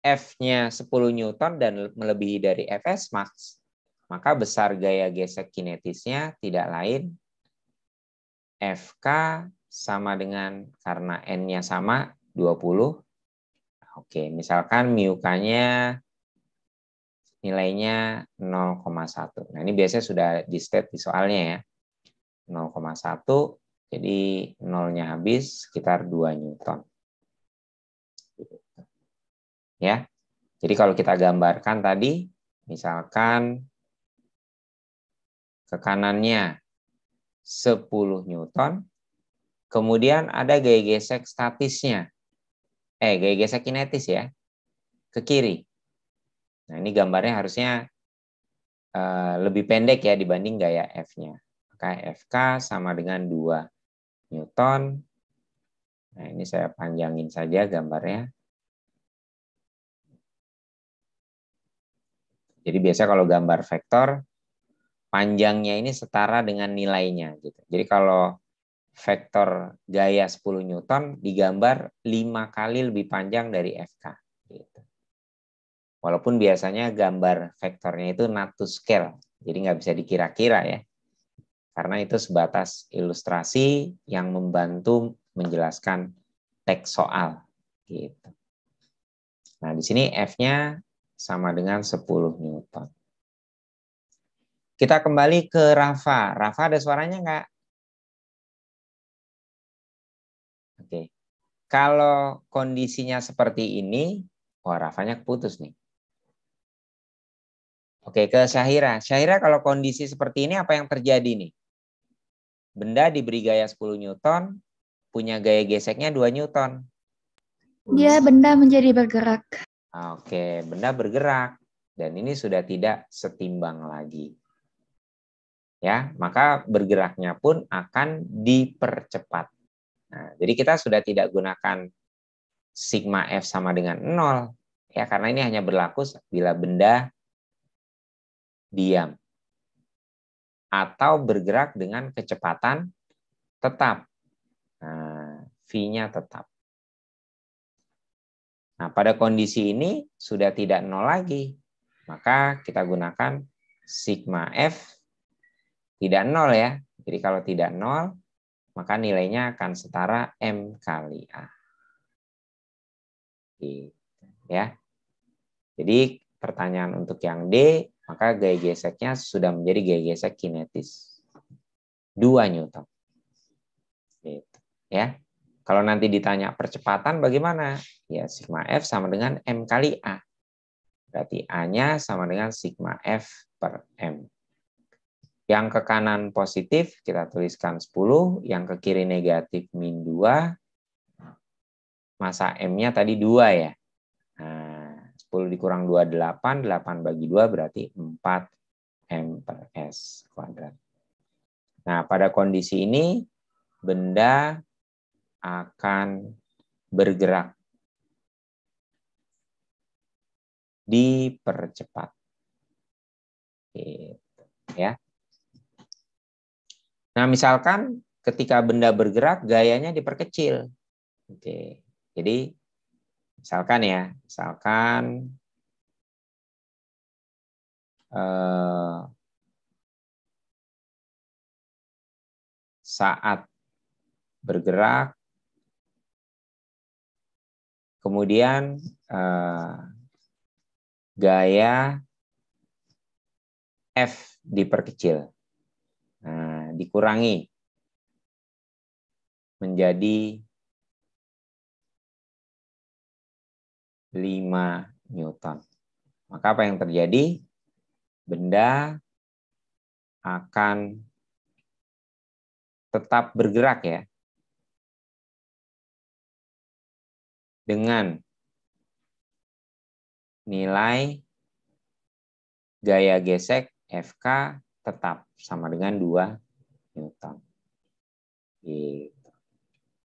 F-nya 10 Newton dan melebihi dari Fs max, maka besar gaya gesek kinetisnya tidak lain FK sama dengan karena N-nya sama 20. Oke, misalkan mu-nya nilainya 0,1. Nah, ini biasanya sudah di state di soalnya ya. 0,1 jadi nolnya habis sekitar 2 Newton. Ya. Jadi kalau kita gambarkan tadi misalkan ke kanannya 10 Newton, kemudian ada gaya gesek statisnya. Eh, gaya gesek kinetis ya. Ke kiri Nah, ini gambarnya harusnya uh, lebih pendek ya dibanding gaya F-nya. Maka FK sama dengan 2 Newton. Nah, ini saya panjangin saja gambarnya. Jadi biasa kalau gambar vektor, panjangnya ini setara dengan nilainya. Gitu. Jadi kalau vektor gaya 10 Newton digambar 5 kali lebih panjang dari FK. Gitu. Walaupun biasanya gambar vektornya itu not to scale, jadi nggak bisa dikira-kira ya. Karena itu sebatas ilustrasi yang membantu menjelaskan teks soal. Gitu. Nah, di sini F-nya sama dengan 10 Newton. Kita kembali ke Rafa. Rafa ada suaranya nggak? Oke. Kalau kondisinya seperti ini, wah Rafanya keputus nih. Oke, ke Syahira. Syahira kalau kondisi seperti ini apa yang terjadi nih? Benda diberi gaya 10 Newton, punya gaya geseknya 2 Newton. Dia benda menjadi bergerak. Oke, benda bergerak. Dan ini sudah tidak setimbang lagi. Ya, maka bergeraknya pun akan dipercepat. Nah, jadi kita sudah tidak gunakan sigma F sama dengan 0, ya karena ini hanya berlaku bila benda diam atau bergerak dengan kecepatan tetap. Nah, V-nya tetap. Nah, pada kondisi ini sudah tidak nol lagi. Maka kita gunakan sigma F tidak nol ya. Jadi kalau tidak nol, maka nilainya akan setara M kali A. Oke. Gitu ya. Jadi pertanyaan untuk yang D maka gaya geseknya sudah menjadi gaya gesek kinetis 2 Newton. Gitu. Ya. Kalau nanti ditanya percepatan bagaimana? Ya sigma F sama dengan M kali A. Berarti A-nya sama dengan sigma F per M. Yang ke kanan positif kita tuliskan 10, yang ke kiri negatif min 2, masa M-nya tadi 2 ya. Nah, 10 dikurang 2, 8. 8 bagi 2 berarti 4 M per S kuadrat. Nah, pada kondisi ini benda akan bergerak dipercepat. Gitu, ya. Nah, misalkan ketika benda bergerak gayanya diperkecil. Oke. Jadi Misalkan ya, misalkan eh, saat bergerak, kemudian eh, gaya F diperkecil, nah, dikurangi menjadi 5 Newton. Maka apa yang terjadi? Benda akan tetap bergerak ya. Dengan nilai gaya gesek FK tetap sama dengan 2 Newton. Gitu.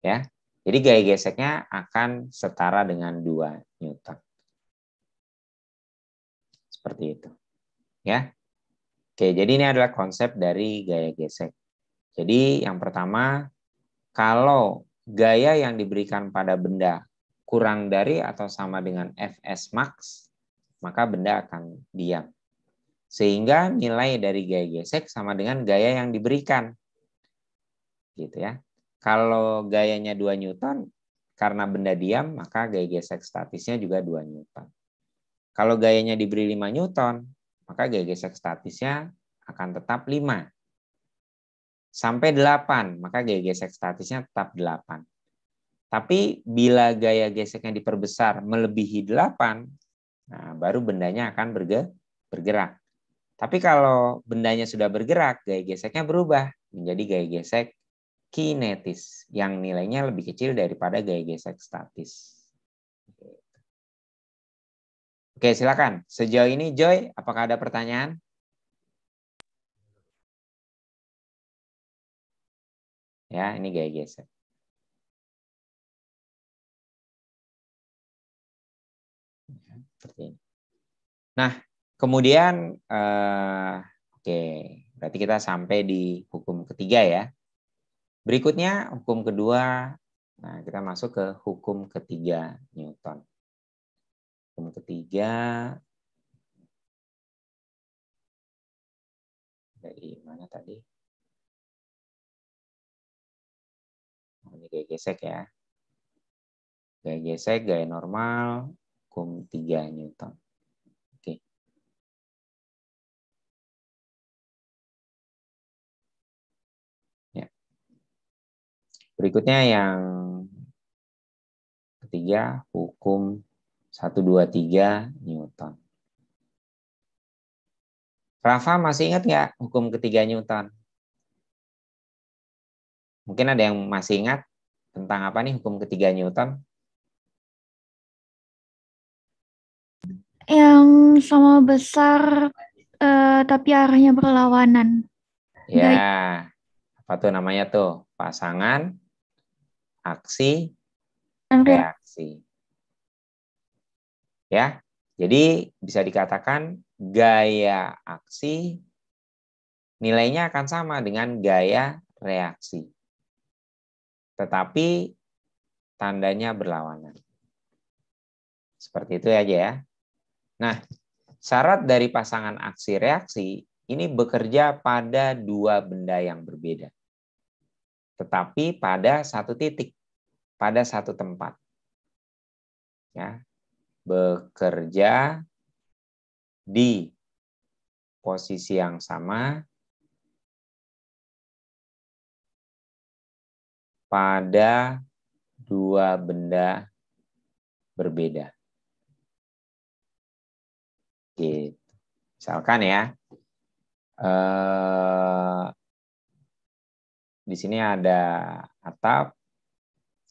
Ya. Jadi gaya geseknya akan setara dengan 2 Newton. Seperti itu. Ya. Oke, jadi ini adalah konsep dari gaya gesek. Jadi yang pertama, kalau gaya yang diberikan pada benda kurang dari atau sama dengan Fs max, maka benda akan diam. Sehingga nilai dari gaya gesek sama dengan gaya yang diberikan. Gitu ya. Kalau gayanya 2 Newton, karena benda diam, maka gaya gesek statisnya juga 2 Newton. Kalau gayanya diberi 5 Newton, maka gaya gesek statisnya akan tetap 5. Sampai 8, maka gaya gesek statisnya tetap 8. Tapi bila gaya geseknya diperbesar melebihi 8, nah baru bendanya akan bergerak. Tapi kalau bendanya sudah bergerak, gaya geseknya berubah menjadi gaya gesek kinetis yang nilainya lebih kecil daripada gaya gesek statis. Oke, silakan. Sejauh ini Joy, apakah ada pertanyaan? Ya, ini gaya gesek. Ya, nah, kemudian eh, oke, berarti kita sampai di hukum ketiga ya. Berikutnya hukum kedua, nah kita masuk ke hukum ketiga Newton. Hukum ketiga dari mana tadi? Oh, ini gaya gesek ya. Gaya gesek, gaya normal, hukum tiga Newton. Berikutnya yang ketiga, hukum tiga Newton. Rafa masih ingat nggak hukum ketiga Newton? Mungkin ada yang masih ingat tentang apa nih hukum ketiga Newton? Yang sama besar eh, tapi arahnya berlawanan. Ya, apa tuh namanya tuh? Pasangan aksi reaksi. Ya. Jadi bisa dikatakan gaya aksi nilainya akan sama dengan gaya reaksi. Tetapi tandanya berlawanan. Seperti itu aja ya. Nah, syarat dari pasangan aksi reaksi ini bekerja pada dua benda yang berbeda tetapi pada satu titik, pada satu tempat. Ya, bekerja di posisi yang sama pada dua benda berbeda. Gitu. Misalkan ya, eh, di sini ada atap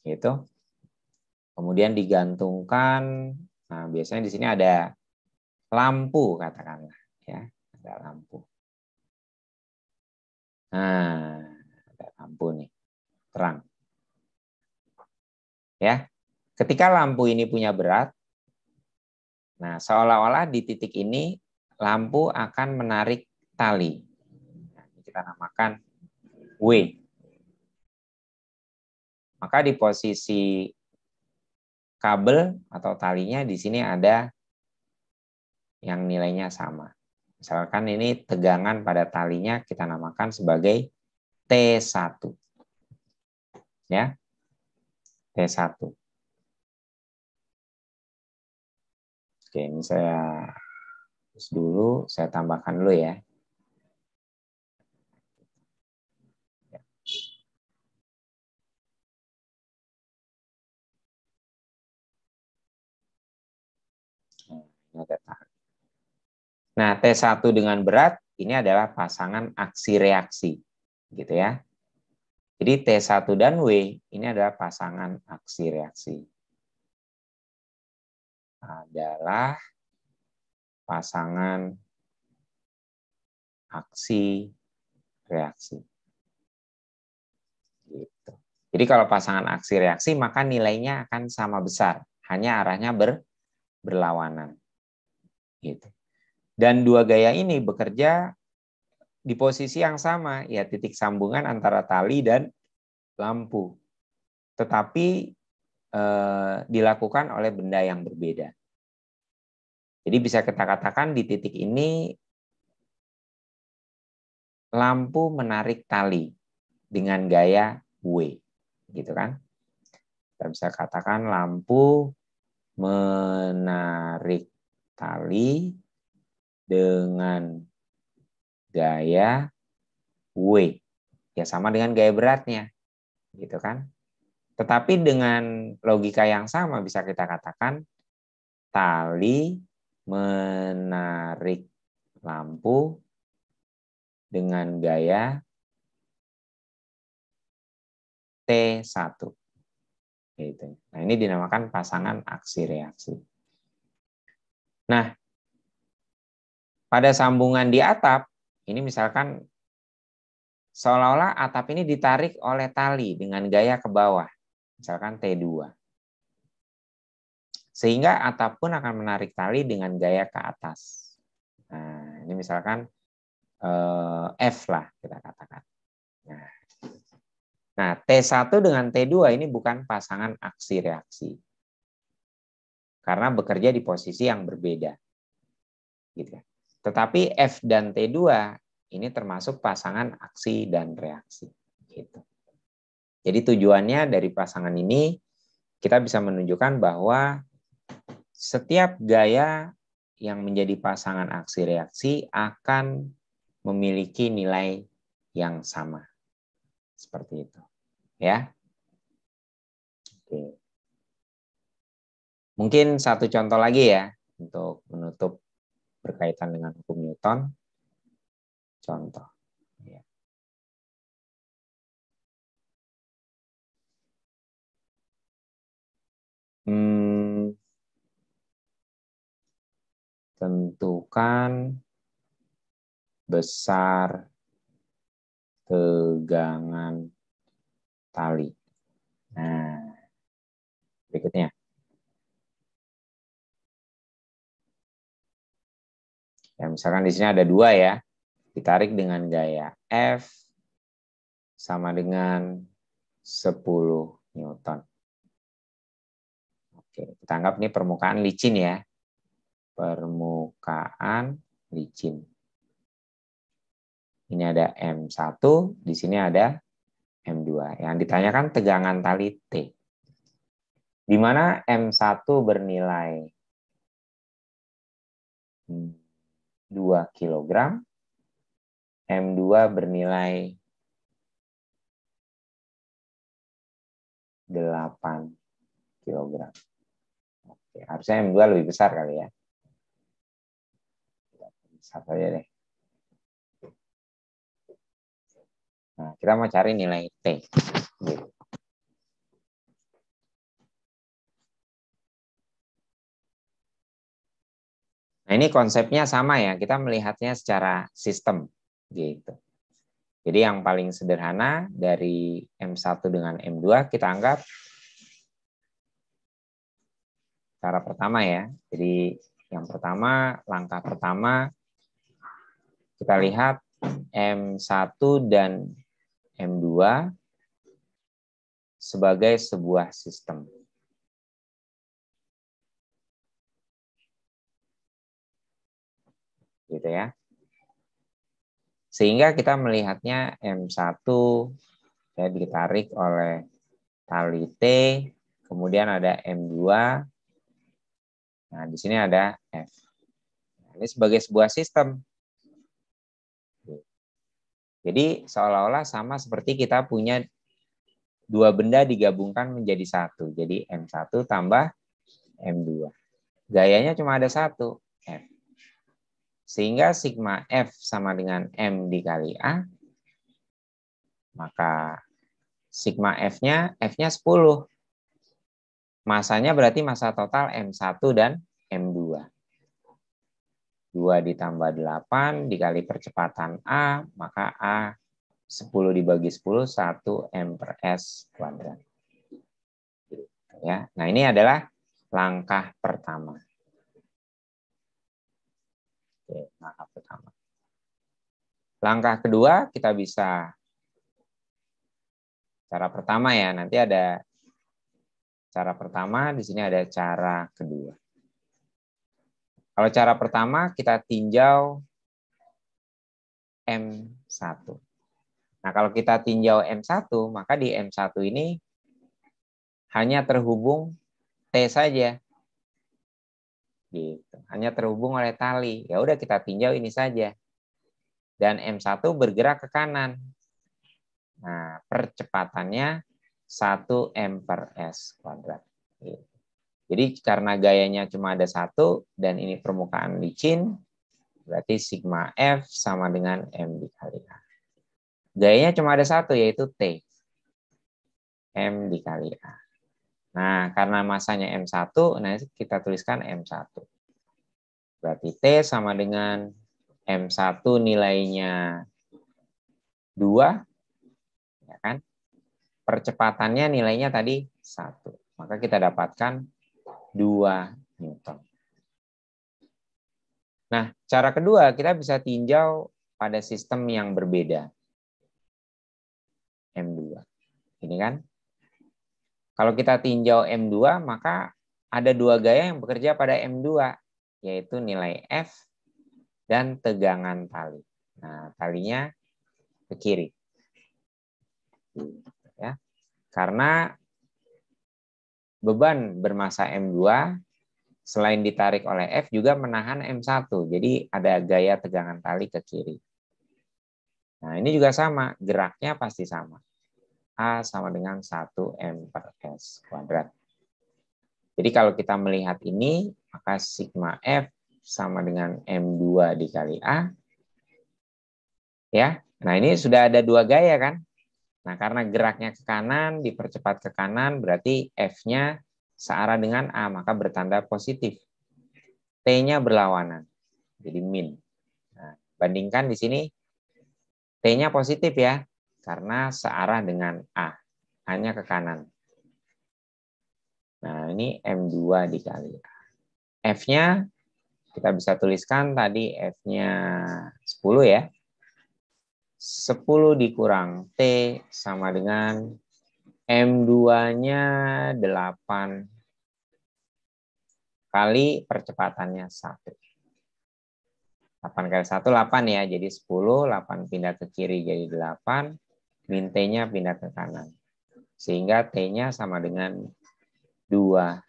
gitu. Kemudian digantungkan. Nah, biasanya di sini ada lampu katakanlah ya, ada lampu. Nah, ada lampu nih, terang. Ya. Ketika lampu ini punya berat, nah seolah-olah di titik ini lampu akan menarik tali. Nah, kita namakan W maka di posisi kabel atau talinya di sini ada yang nilainya sama. Misalkan ini tegangan pada talinya kita namakan sebagai T1. Ya. T1. Oke, ini saya dulu, saya tambahkan dulu ya. Nah, T1 dengan berat ini adalah pasangan aksi reaksi gitu ya. Jadi T1 dan W ini adalah pasangan aksi reaksi. Adalah pasangan aksi reaksi. Gitu. Jadi kalau pasangan aksi reaksi maka nilainya akan sama besar, hanya arahnya ber, berlawanan gitu. Dan dua gaya ini bekerja di posisi yang sama, ya titik sambungan antara tali dan lampu. Tetapi eh, dilakukan oleh benda yang berbeda. Jadi bisa kita katakan di titik ini lampu menarik tali dengan gaya W, gitu kan? Kita bisa katakan lampu menarik tali dengan gaya W. Ya sama dengan gaya beratnya. Gitu kan? Tetapi dengan logika yang sama bisa kita katakan tali menarik lampu dengan gaya T1. Gitu. Nah, ini dinamakan pasangan aksi reaksi. Nah, pada sambungan di atap, ini misalkan seolah-olah atap ini ditarik oleh tali dengan gaya ke bawah, misalkan T2. Sehingga atap pun akan menarik tali dengan gaya ke atas. Nah, ini misalkan eh, F lah kita katakan. Nah, nah T1 dengan T2 ini bukan pasangan aksi-reaksi karena bekerja di posisi yang berbeda. Gitu. Kan. Tetapi F dan T2 ini termasuk pasangan aksi dan reaksi. Gitu. Jadi tujuannya dari pasangan ini kita bisa menunjukkan bahwa setiap gaya yang menjadi pasangan aksi reaksi akan memiliki nilai yang sama. Seperti itu. Ya. Oke. Mungkin satu contoh lagi ya untuk menutup berkaitan dengan hukum Newton. Contoh. Iya. Hmm. tentukan besar tegangan tali. Nah, berikutnya. Ya, misalkan di sini ada dua ya. Ditarik dengan gaya F sama dengan 10 Newton. Oke, kita anggap ini permukaan licin ya. Permukaan licin. Ini ada M1, di sini ada M2. Yang ditanyakan tegangan tali T. Di mana M1 bernilai? Hmm. 2 kg. M2 bernilai 8 kg. Oke, harusnya M2 lebih besar kali ya. Besar saja deh. Nah, kita mau cari nilai T. Gitu. Nah, ini konsepnya sama ya, kita melihatnya secara sistem gitu. Jadi yang paling sederhana dari M1 dengan M2 kita anggap cara pertama ya. Jadi yang pertama, langkah pertama kita lihat M1 dan M2 sebagai sebuah sistem. gitu ya. Sehingga kita melihatnya M1 ya, ditarik oleh tali T, kemudian ada M2, nah di sini ada F. Ini sebagai sebuah sistem. Jadi seolah-olah sama seperti kita punya dua benda digabungkan menjadi satu. Jadi M1 tambah M2. Gayanya cuma ada satu, F. Sehingga sigma F sama dengan M dikali A, maka sigma F-nya, F-nya 10. Masanya berarti masa total M1 dan M2. 2 ditambah 8 dikali percepatan A, maka A 10 dibagi 10, 1 M per S kuadrat. Gitu ya, nah ini adalah langkah pertama. Langkah pertama. Langkah kedua kita bisa cara pertama ya nanti ada cara pertama di sini ada cara kedua. Kalau cara pertama kita tinjau M1. Nah, kalau kita tinjau M1, maka di M1 ini hanya terhubung T saja. Gitu. Hanya terhubung oleh tali. Ya udah kita tinjau ini saja. Dan M1 bergerak ke kanan. Nah, percepatannya 1 m per s kuadrat. Gitu. Jadi karena gayanya cuma ada satu dan ini permukaan licin, berarti sigma f sama dengan m dikali a. Gayanya cuma ada satu yaitu t. m dikali a. Nah, karena masanya M1, nah kita tuliskan M1. Berarti T sama dengan M1 nilainya 2, ya kan? Percepatannya nilainya tadi 1. Maka kita dapatkan 2 Newton. Nah, cara kedua kita bisa tinjau pada sistem yang berbeda. M2. Ini kan kalau kita tinjau M2, maka ada dua gaya yang bekerja pada M2, yaitu nilai F dan tegangan tali. Nah, talinya ke kiri. Ya. Karena beban bermasa M2 selain ditarik oleh F juga menahan M1. Jadi ada gaya tegangan tali ke kiri. Nah, ini juga sama, geraknya pasti sama. A sama dengan 1M per S kuadrat. Jadi kalau kita melihat ini, maka sigma F sama dengan M2 dikali A. Ya, nah ini sudah ada dua gaya kan? Nah, karena geraknya ke kanan, dipercepat ke kanan, berarti F-nya searah dengan A, maka bertanda positif. T-nya berlawanan, jadi min. Nah, bandingkan di sini, T-nya positif ya, karena searah dengan A, hanya ke kanan. Nah, ini M2 dikali A. F-nya kita bisa tuliskan tadi F-nya 10 ya. 10 dikurang T sama dengan M2-nya 8 kali percepatannya 1. 8 kali 1, 8 ya. Jadi 10, 8 pindah ke kiri jadi 8 min T-nya pindah ke kanan. Sehingga T-nya sama dengan dua.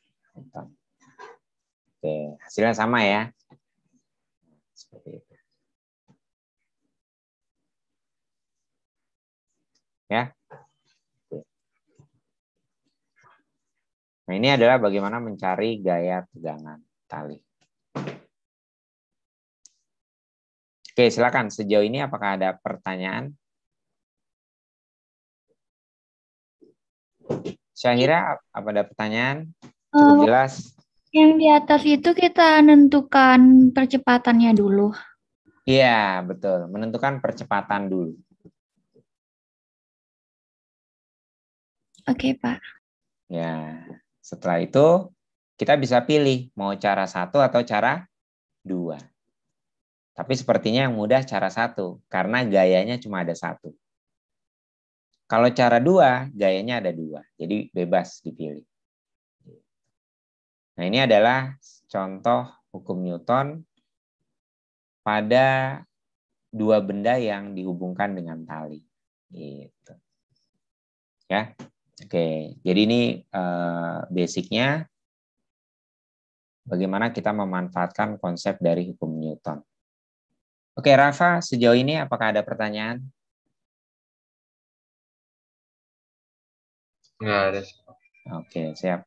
Oke, hasilnya sama ya. Seperti itu. Ya. Nah, ini adalah bagaimana mencari gaya tegangan tali. Oke, silakan. Sejauh ini apakah ada pertanyaan? Syahira, apa ada pertanyaan? Cukup eh, jelas. Yang di atas itu kita menentukan percepatannya dulu. Iya, betul. Menentukan percepatan dulu. Oke, Pak. Ya, setelah itu kita bisa pilih mau cara satu atau cara dua. Tapi sepertinya yang mudah cara satu, karena gayanya cuma ada satu. Kalau cara dua, gayanya ada dua. Jadi bebas dipilih. Nah ini adalah contoh hukum Newton pada dua benda yang dihubungkan dengan tali. Gitu. Ya, oke. Jadi ini eh, basicnya bagaimana kita memanfaatkan konsep dari hukum Newton. Oke, Rafa, sejauh ini apakah ada pertanyaan? Enggak ada. Oke, siap.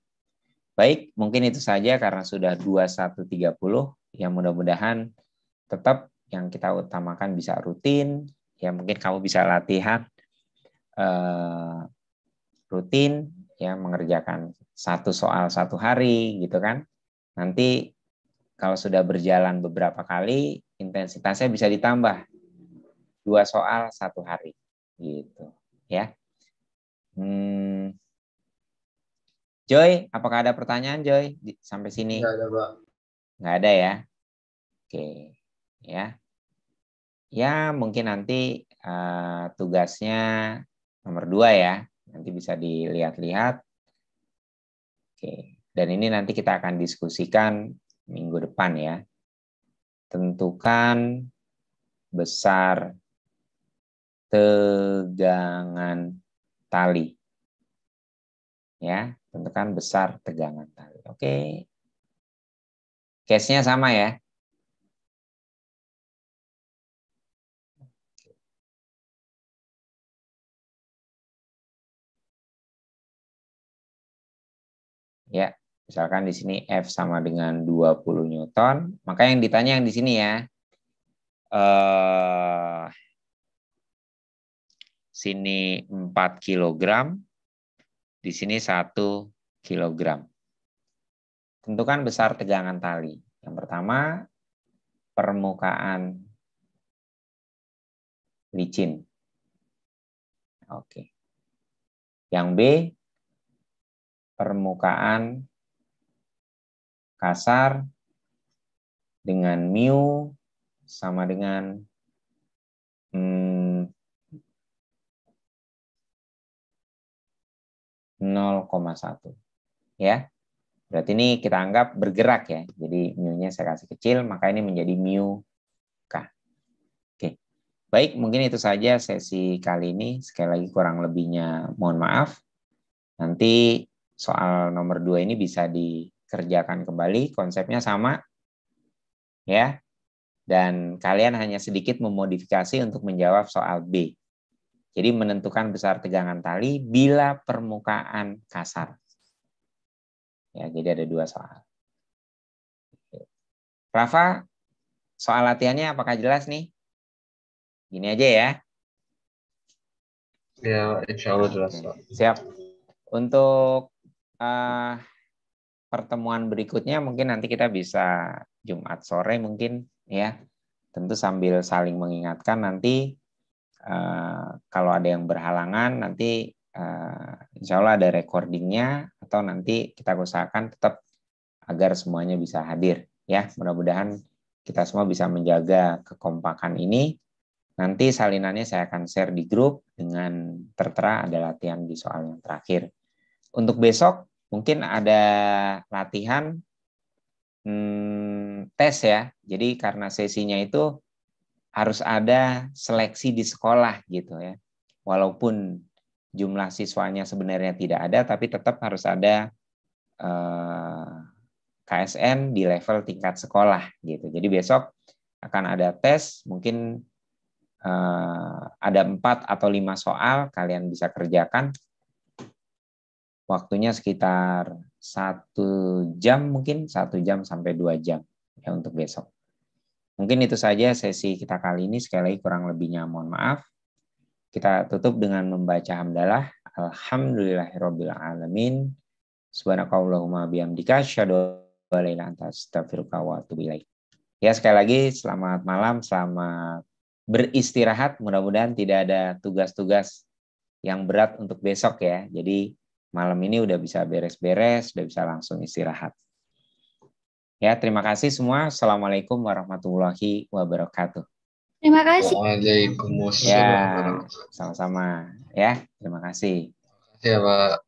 Baik, mungkin itu saja karena sudah 21.30. Ya mudah-mudahan tetap yang kita utamakan bisa rutin. Ya mungkin kamu bisa latihan eh, rutin ya mengerjakan satu soal satu hari gitu kan. Nanti kalau sudah berjalan beberapa kali intensitasnya bisa ditambah dua soal satu hari gitu ya. Hmm, Joy, apakah ada pertanyaan Joy sampai sini? Tidak ada, Pak. Nggak ada ya. Oke, ya. Ya, mungkin nanti uh, tugasnya nomor dua ya. Nanti bisa dilihat-lihat. Oke, dan ini nanti kita akan diskusikan minggu depan ya. Tentukan besar tegangan tali. Ya, tentukan besar tegangan tali. Oke. Okay. Case-nya sama ya. Ya, misalkan di sini F sama dengan 20 Newton, maka yang ditanya yang di sini ya. Eh sini 4 kilogram, di sini 1 kilogram. Tentukan besar tegangan tali. Yang pertama, permukaan licin. Oke. Yang B, permukaan kasar dengan mu sama dengan hmm, 0,1. Ya. Berarti ini kita anggap bergerak ya. Jadi mu-nya saya kasih kecil, maka ini menjadi mu k. Oke. Baik, mungkin itu saja sesi kali ini. Sekali lagi kurang lebihnya mohon maaf. Nanti soal nomor dua ini bisa dikerjakan kembali. Konsepnya sama. Ya. Dan kalian hanya sedikit memodifikasi untuk menjawab soal B. Jadi menentukan besar tegangan tali bila permukaan kasar. Ya, jadi ada dua soal. Rafa, soal latihannya apakah jelas nih? Gini aja ya. Ya, insya Allah jelas. Siap. Untuk uh, pertemuan berikutnya mungkin nanti kita bisa Jumat sore mungkin ya. Tentu sambil saling mengingatkan nanti Eh, kalau ada yang berhalangan nanti uh, insya Allah ada recordingnya atau nanti kita usahakan tetap agar semuanya bisa hadir ya mudah-mudahan kita semua bisa menjaga kekompakan ini nanti salinannya saya akan share di grup dengan tertera ada latihan di soal yang terakhir untuk besok mungkin ada latihan hmm, tes ya jadi karena sesinya itu harus ada seleksi di sekolah gitu ya. Walaupun jumlah siswanya sebenarnya tidak ada, tapi tetap harus ada eh, KSN di level tingkat sekolah gitu. Jadi besok akan ada tes, mungkin eh, ada empat atau lima soal kalian bisa kerjakan. Waktunya sekitar satu jam mungkin satu jam sampai dua jam ya untuk besok. Mungkin itu saja sesi kita kali ini. Sekali lagi kurang lebihnya mohon maaf. Kita tutup dengan membaca hamdalah. Alhamdulillahirrabbilalamin. alamin. Subhanakallahumma bihamdika Shadu wa Ya sekali lagi selamat malam, selamat beristirahat. Mudah-mudahan tidak ada tugas-tugas yang berat untuk besok ya. Jadi malam ini udah bisa beres-beres, udah bisa langsung istirahat. Ya, terima kasih semua. Assalamualaikum warahmatullahi wabarakatuh. Terima kasih. Waalaikumsalam. Ya, sama-sama. Ya, terima kasih. kasih, ya, Pak.